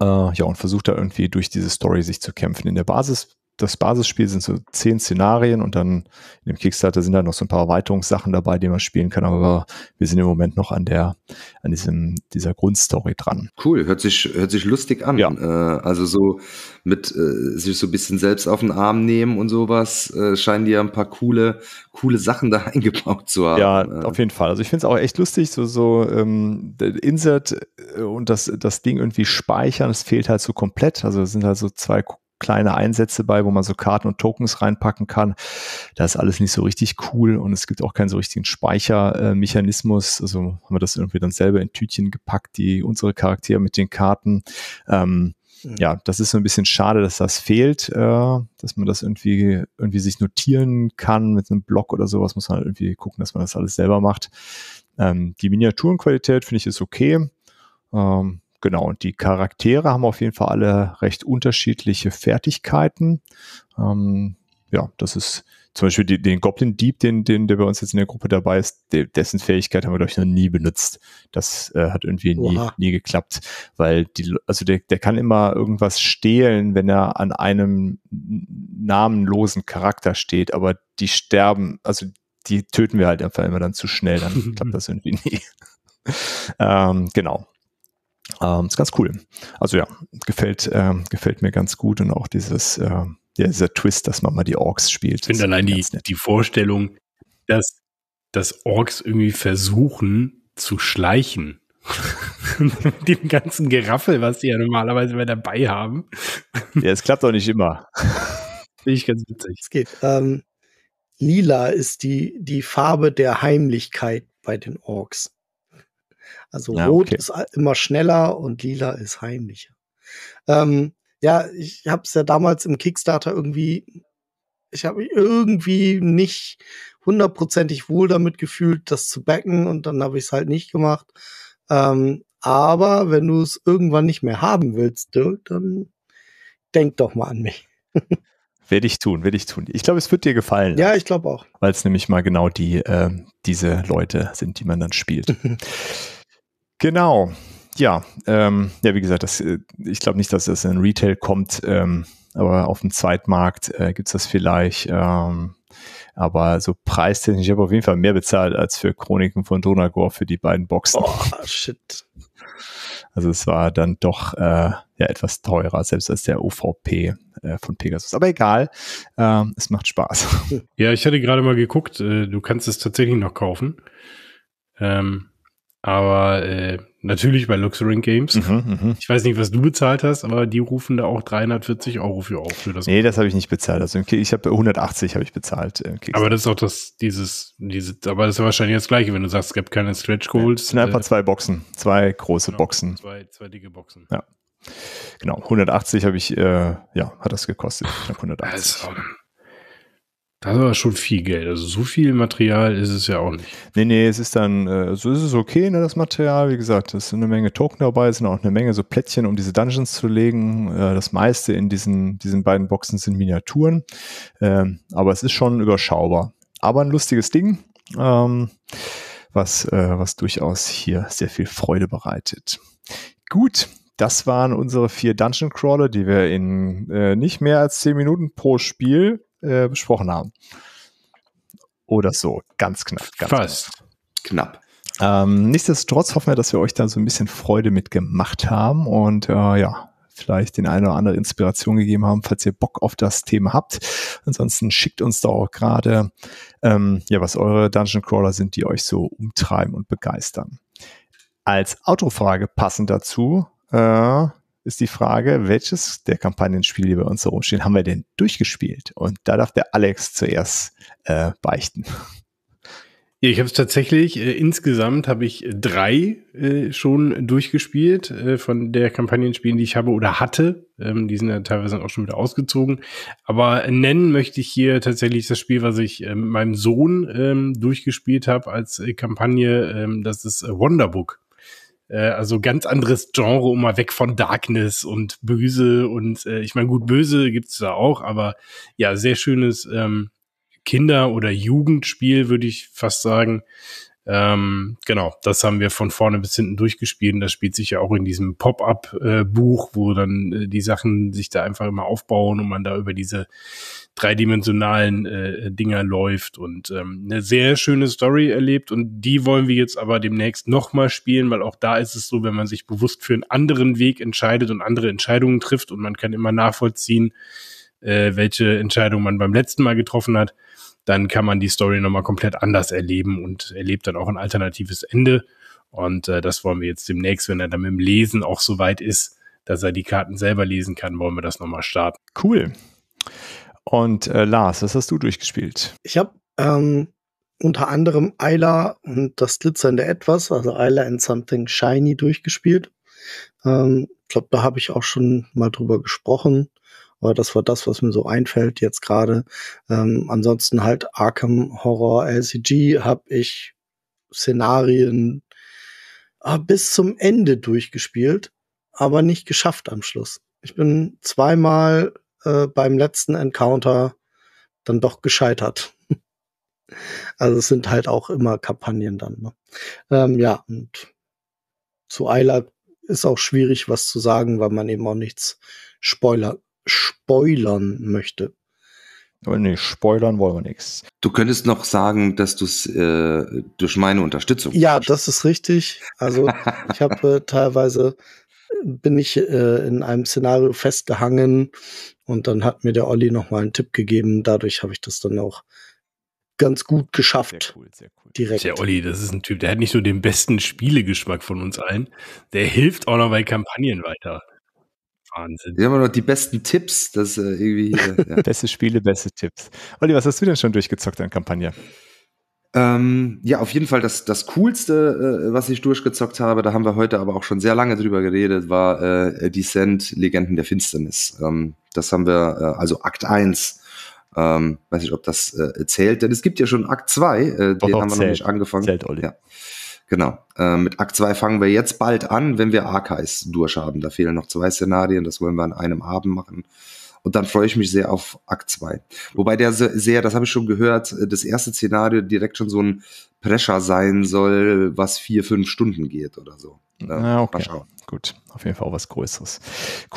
Äh, ja, und versucht da irgendwie durch diese Story sich zu kämpfen. In der Basis das Basisspiel sind so zehn Szenarien und dann in dem Kickstarter sind da noch so ein paar Erweiterungssachen dabei, die man spielen kann. Aber wir sind im Moment noch an der, an diesem, dieser Grundstory dran. Cool, hört sich, hört sich lustig an. Ja. Äh, also so mit äh, sich so ein bisschen selbst auf den Arm nehmen und sowas, äh, scheinen die ja ein paar coole, coole Sachen da (laughs) eingebaut zu haben. Ja, äh. auf jeden Fall. Also ich finde es auch echt lustig, so, so ähm, Insert äh, und das, das Ding irgendwie speichern, es fehlt halt so komplett. Also es sind halt so zwei kleine Einsätze bei, wo man so Karten und Tokens reinpacken kann. Das ist alles nicht so richtig cool und es gibt auch keinen so richtigen Speichermechanismus. also haben wir das irgendwie dann selber in Tütchen gepackt, die unsere Charaktere mit den Karten. Ähm, hm. ja, das ist so ein bisschen schade, dass das fehlt, äh, dass man das irgendwie, irgendwie sich notieren kann mit einem Blog oder sowas. Muss man halt irgendwie gucken, dass man das alles selber macht. Ähm, die Miniaturenqualität finde ich ist okay. Ähm, Genau, und die Charaktere haben auf jeden Fall alle recht unterschiedliche Fertigkeiten. Ähm, ja, das ist zum Beispiel die, den Goblin Dieb, den, den, der bei uns jetzt in der Gruppe dabei ist, de, dessen Fähigkeit haben wir, glaube ich, noch nie benutzt. Das äh, hat irgendwie nie, nie geklappt, weil die, also der, der kann immer irgendwas stehlen, wenn er an einem namenlosen Charakter steht, aber die sterben, also die töten wir halt einfach immer dann zu schnell, dann (laughs) klappt das irgendwie nie. (laughs) ähm, genau. Ähm, ist ganz cool. Also ja, gefällt, ähm, gefällt mir ganz gut und auch dieses, äh, ja, dieser Twist, dass man mal die Orks spielt. Ich finde allein die, die Vorstellung, dass, dass Orks irgendwie versuchen zu schleichen. Mit (laughs) dem ganzen Geraffel, was die ja normalerweise immer dabei haben. ja, es klappt doch nicht immer. (laughs) Finde ich ganz witzig. Es geht. Ähm, lila ist die, die Farbe der Heimlichkeit bei den Orks. Also ja, rot okay. ist immer schneller und lila ist heimlicher. Ähm, ja, ich habe es ja damals im Kickstarter irgendwie, ich habe mich irgendwie nicht hundertprozentig wohl damit gefühlt, das zu backen und dann habe ich es halt nicht gemacht. Ähm, aber wenn du es irgendwann nicht mehr haben willst, Dirk, dann denk doch mal an mich. (laughs) Werde ich tun, werde ich tun. Ich glaube, es wird dir gefallen. Ja, ich glaube auch. Weil es nämlich mal genau die, äh, diese Leute sind, die man dann spielt. (laughs) Genau. Ja, ähm, ja, wie gesagt, das, äh, ich glaube nicht, dass das in Retail kommt, ähm, aber auf dem Zweitmarkt äh, gibt es das vielleicht. Ähm, aber so preistechnisch, ich habe auf jeden Fall mehr bezahlt als für Chroniken von Donagor für die beiden Boxen. Oh, shit. Also es war dann doch äh, ja, etwas teurer, selbst als der OVP äh, von Pegasus. Aber egal, äh, es macht Spaß. Ja, ich hatte gerade mal geguckt, äh, du kannst es tatsächlich noch kaufen. Ähm, aber äh, natürlich bei Luxuring Games. Mhm, mhm, ich weiß nicht, was du bezahlt hast, aber die rufen da auch 340 Euro für auf. Für das nee, das habe ich nicht bezahlt. Also ich habe 180 habe ich bezahlt. Äh, aber das ist auch das, dieses, diese, aber das ist wahrscheinlich das Gleiche, wenn du sagst, es gibt keine Stretch Goals. Es sind einfach äh, zwei Boxen, zwei große genau, Boxen. Zwei, zwei dicke Boxen. Ja. Genau, 180 habe ich, äh, ja, hat das gekostet. 180. Also, das war schon viel Geld. Also so viel Material ist es ja auch nicht. Nee, nee, es ist dann, äh, so ist es okay, ne, das Material. Wie gesagt, es sind eine Menge Token dabei, es sind auch eine Menge so Plättchen, um diese Dungeons zu legen. Äh, das meiste in diesen, diesen beiden Boxen sind Miniaturen. Ähm, aber es ist schon überschaubar. Aber ein lustiges Ding, ähm, was, äh, was durchaus hier sehr viel Freude bereitet. Gut, das waren unsere vier Dungeon Crawler, die wir in äh, nicht mehr als zehn Minuten pro Spiel äh, besprochen haben. Oder so, ganz knapp. Ganz Fast. Knapp. Ähm, nichtsdestotrotz hoffen wir, dass wir euch da so ein bisschen Freude mitgemacht haben und äh, ja, vielleicht den einen oder anderen Inspiration gegeben haben, falls ihr Bock auf das Thema habt. Ansonsten schickt uns da auch gerade, ähm, ja, was eure Dungeon Crawler sind, die euch so umtreiben und begeistern. Als Autofrage passend dazu, äh, ist die Frage, welches der Kampagnenspiele, die bei uns so rumstehen, haben wir denn durchgespielt? Und da darf der Alex zuerst äh, beichten. Ich habe es tatsächlich, äh, insgesamt habe ich drei äh, schon durchgespielt äh, von der Kampagnenspielen, die ich habe oder hatte. Ähm, die sind ja teilweise auch schon wieder ausgezogen. Aber nennen möchte ich hier tatsächlich das Spiel, was ich mit ähm, meinem Sohn ähm, durchgespielt habe als äh, Kampagne. Ähm, das ist Wonderbook. Äh, also ganz anderes Genre, um mal weg von Darkness und Böse und äh, ich meine, gut, Böse gibt's da auch, aber ja, sehr schönes ähm, Kinder- oder Jugendspiel, würde ich fast sagen. Ähm, genau, das haben wir von vorne bis hinten durchgespielt. Und das spielt sich ja auch in diesem Pop-up-Buch, wo dann äh, die Sachen sich da einfach immer aufbauen und man da über diese dreidimensionalen äh, Dinger läuft und ähm, eine sehr schöne Story erlebt. Und die wollen wir jetzt aber demnächst nochmal spielen, weil auch da ist es so, wenn man sich bewusst für einen anderen Weg entscheidet und andere Entscheidungen trifft und man kann immer nachvollziehen, äh, welche Entscheidung man beim letzten Mal getroffen hat dann kann man die Story nochmal komplett anders erleben und erlebt dann auch ein alternatives Ende. Und äh, das wollen wir jetzt demnächst, wenn er dann mit dem Lesen auch so weit ist, dass er die Karten selber lesen kann, wollen wir das nochmal starten. Cool. Und äh, Lars, was hast du durchgespielt? Ich habe ähm, unter anderem Isla und das glitzernde Etwas, also Isla and Something Shiny durchgespielt. Ähm, ich ähm, glaube, da habe ich auch schon mal drüber gesprochen. Aber das war das, was mir so einfällt jetzt gerade. Ähm, ansonsten halt Arkham Horror LCG habe ich Szenarien äh, bis zum Ende durchgespielt, aber nicht geschafft am Schluss. Ich bin zweimal äh, beim letzten Encounter dann doch gescheitert. (laughs) Also es sind halt auch immer Kampagnen dann. Ne? Ähm, ja, und zu Eila ist auch schwierig, was zu sagen, weil man eben auch nichts spoilert spoilern möchte. Aber nee, spoilern wollen wir nichts. Du könntest noch sagen, dass du es äh, durch meine Unterstützung. Ja, das ist richtig. Also ich (laughs) habe äh, teilweise bin ich äh, in einem Szenario festgehangen und dann hat mir der Olli nochmal einen Tipp gegeben. Dadurch habe ich das dann auch ganz gut geschafft. Sehr cool, sehr cool. Direkt. Der Olli, das ist ein Typ, der hat nicht nur den besten Spielegeschmack von uns allen, der hilft auch noch bei Kampagnen weiter. Wahnsinn. Wir haben noch die besten Tipps. Das äh, irgendwie. Äh, (laughs) ja. beste Spiele, beste Tipps. Olli, was hast du denn schon durchgezockt an Kampagne? Ähm, ja, auf jeden Fall das, das Coolste, äh, was ich durchgezockt habe, da haben wir heute aber auch schon sehr lange drüber geredet, war äh, Descent Legenden der Finsternis. Ähm, das haben wir, äh, also Akt 1. Ähm, weiß nicht, ob das äh, zählt, denn es gibt ja schon Akt 2, äh, den haben wir zählt. noch nicht angefangen. Zählt, Olli. Ja. Genau. Äh, mit Akt 2 fangen wir jetzt bald an, wenn wir Archives durchhaben. Da fehlen noch zwei Szenarien, das wollen wir an einem Abend machen. Und dann freue ich mich sehr auf Akt 2. Wobei der sehr, das habe ich schon gehört, äh, das erste Szenario direkt schon so ein Pressure sein soll, was vier, fünf Stunden geht oder so. Na, ah, okay. Mal schauen gut, auf jeden Fall auch was Größeres.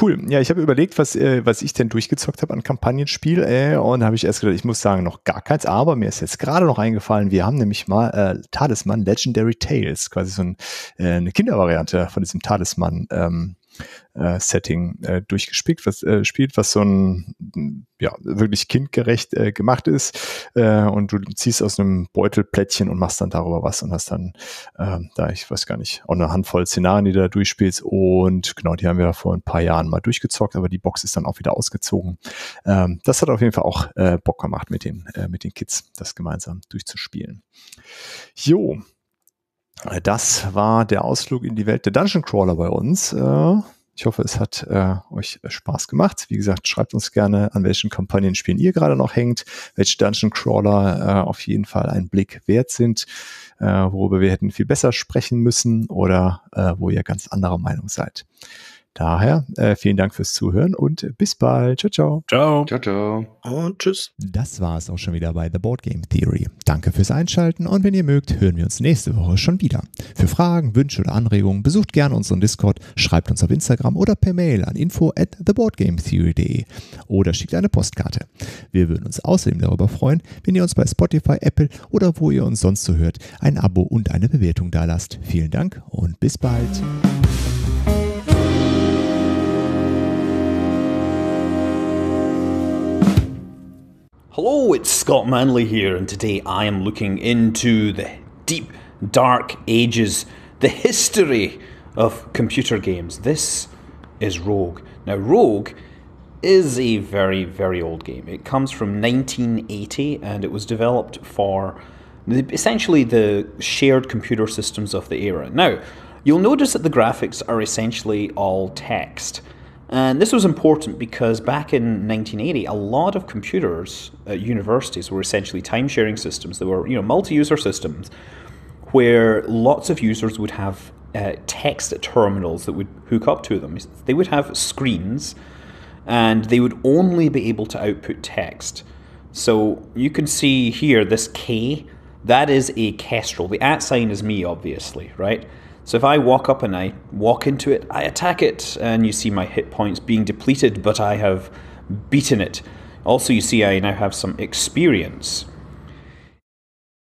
Cool. Ja, ich habe überlegt, was, äh, was ich denn durchgezockt habe an Kampagnenspiel. Äh, und da habe ich erst gedacht, ich muss sagen, noch gar keins. Aber mir ist jetzt gerade noch eingefallen, wir haben nämlich mal äh, Talisman Legendary Tales, quasi so ein, äh, eine Kindervariante von diesem Talisman. Ähm, äh, Setting äh, durchgespielt, was äh, spielt, was so ein ja wirklich kindgerecht äh, gemacht ist äh, und du ziehst aus einem Beutel Plättchen und machst dann darüber was und hast dann äh, da ich weiß gar nicht auch eine Handvoll Szenarien, die du da durchspielst und genau die haben wir vor ein paar Jahren mal durchgezockt, aber die Box ist dann auch wieder ausgezogen. Ähm, das hat auf jeden Fall auch äh, Bock gemacht mit den äh, mit den Kids, das gemeinsam durchzuspielen. Jo, das war der Ausflug in die Welt der Dungeon Crawler bei uns. Äh, ich hoffe, es hat äh, euch Spaß gemacht. Wie gesagt, schreibt uns gerne, an welchen Kampagnenspielen ihr gerade noch hängt, welche Dungeon Crawler äh, auf jeden Fall einen Blick wert sind, worüber wir hätten viel besser sprechen müssen oder wo ihr ganz anderer Meinung seid. Daher äh, vielen Dank fürs Zuhören und bis bald. Ciao, ciao. Ciao. Ciao, ciao. Und tschüss. Das war es auch schon wieder bei The Board Game Theory. Danke fürs Einschalten und wenn ihr mögt, hören wir uns nächste Woche schon wieder. Für Fragen, Wünsche oder Anregungen besucht gerne unseren Discord, schreibt uns auf Instagram oder per Mail an info at theboardgametheory.de oder schickt eine Postkarte. Wir würden uns außerdem darüber freuen, wenn ihr uns bei Spotify, Apple oder wo ihr uns sonst so hört, ein Abo und eine Bewertung dalasst. Vielen Dank und bis bald. Hello, it's Scott Manley here, and today I am looking into the deep, dark ages, the history of computer games. This is Rogue. Now, Rogue is a very, very old game. It comes from 1980 and it was developed for essentially the shared computer systems of the era. Now, you'll notice that the graphics are essentially all text. And this was important because back in 1980, a lot of computers at universities were essentially time sharing systems. They were, you know, multi user systems where lots of users would have uh, text terminals that would hook up to them. They would have screens and they would only be able to output text. So you can see here this K, that is a Kestrel. The at sign is me, obviously, right? So if I walk up and I walk into it, I attack it, and you see my hit points being depleted, but I have beaten it. Also, you see I now have some experience.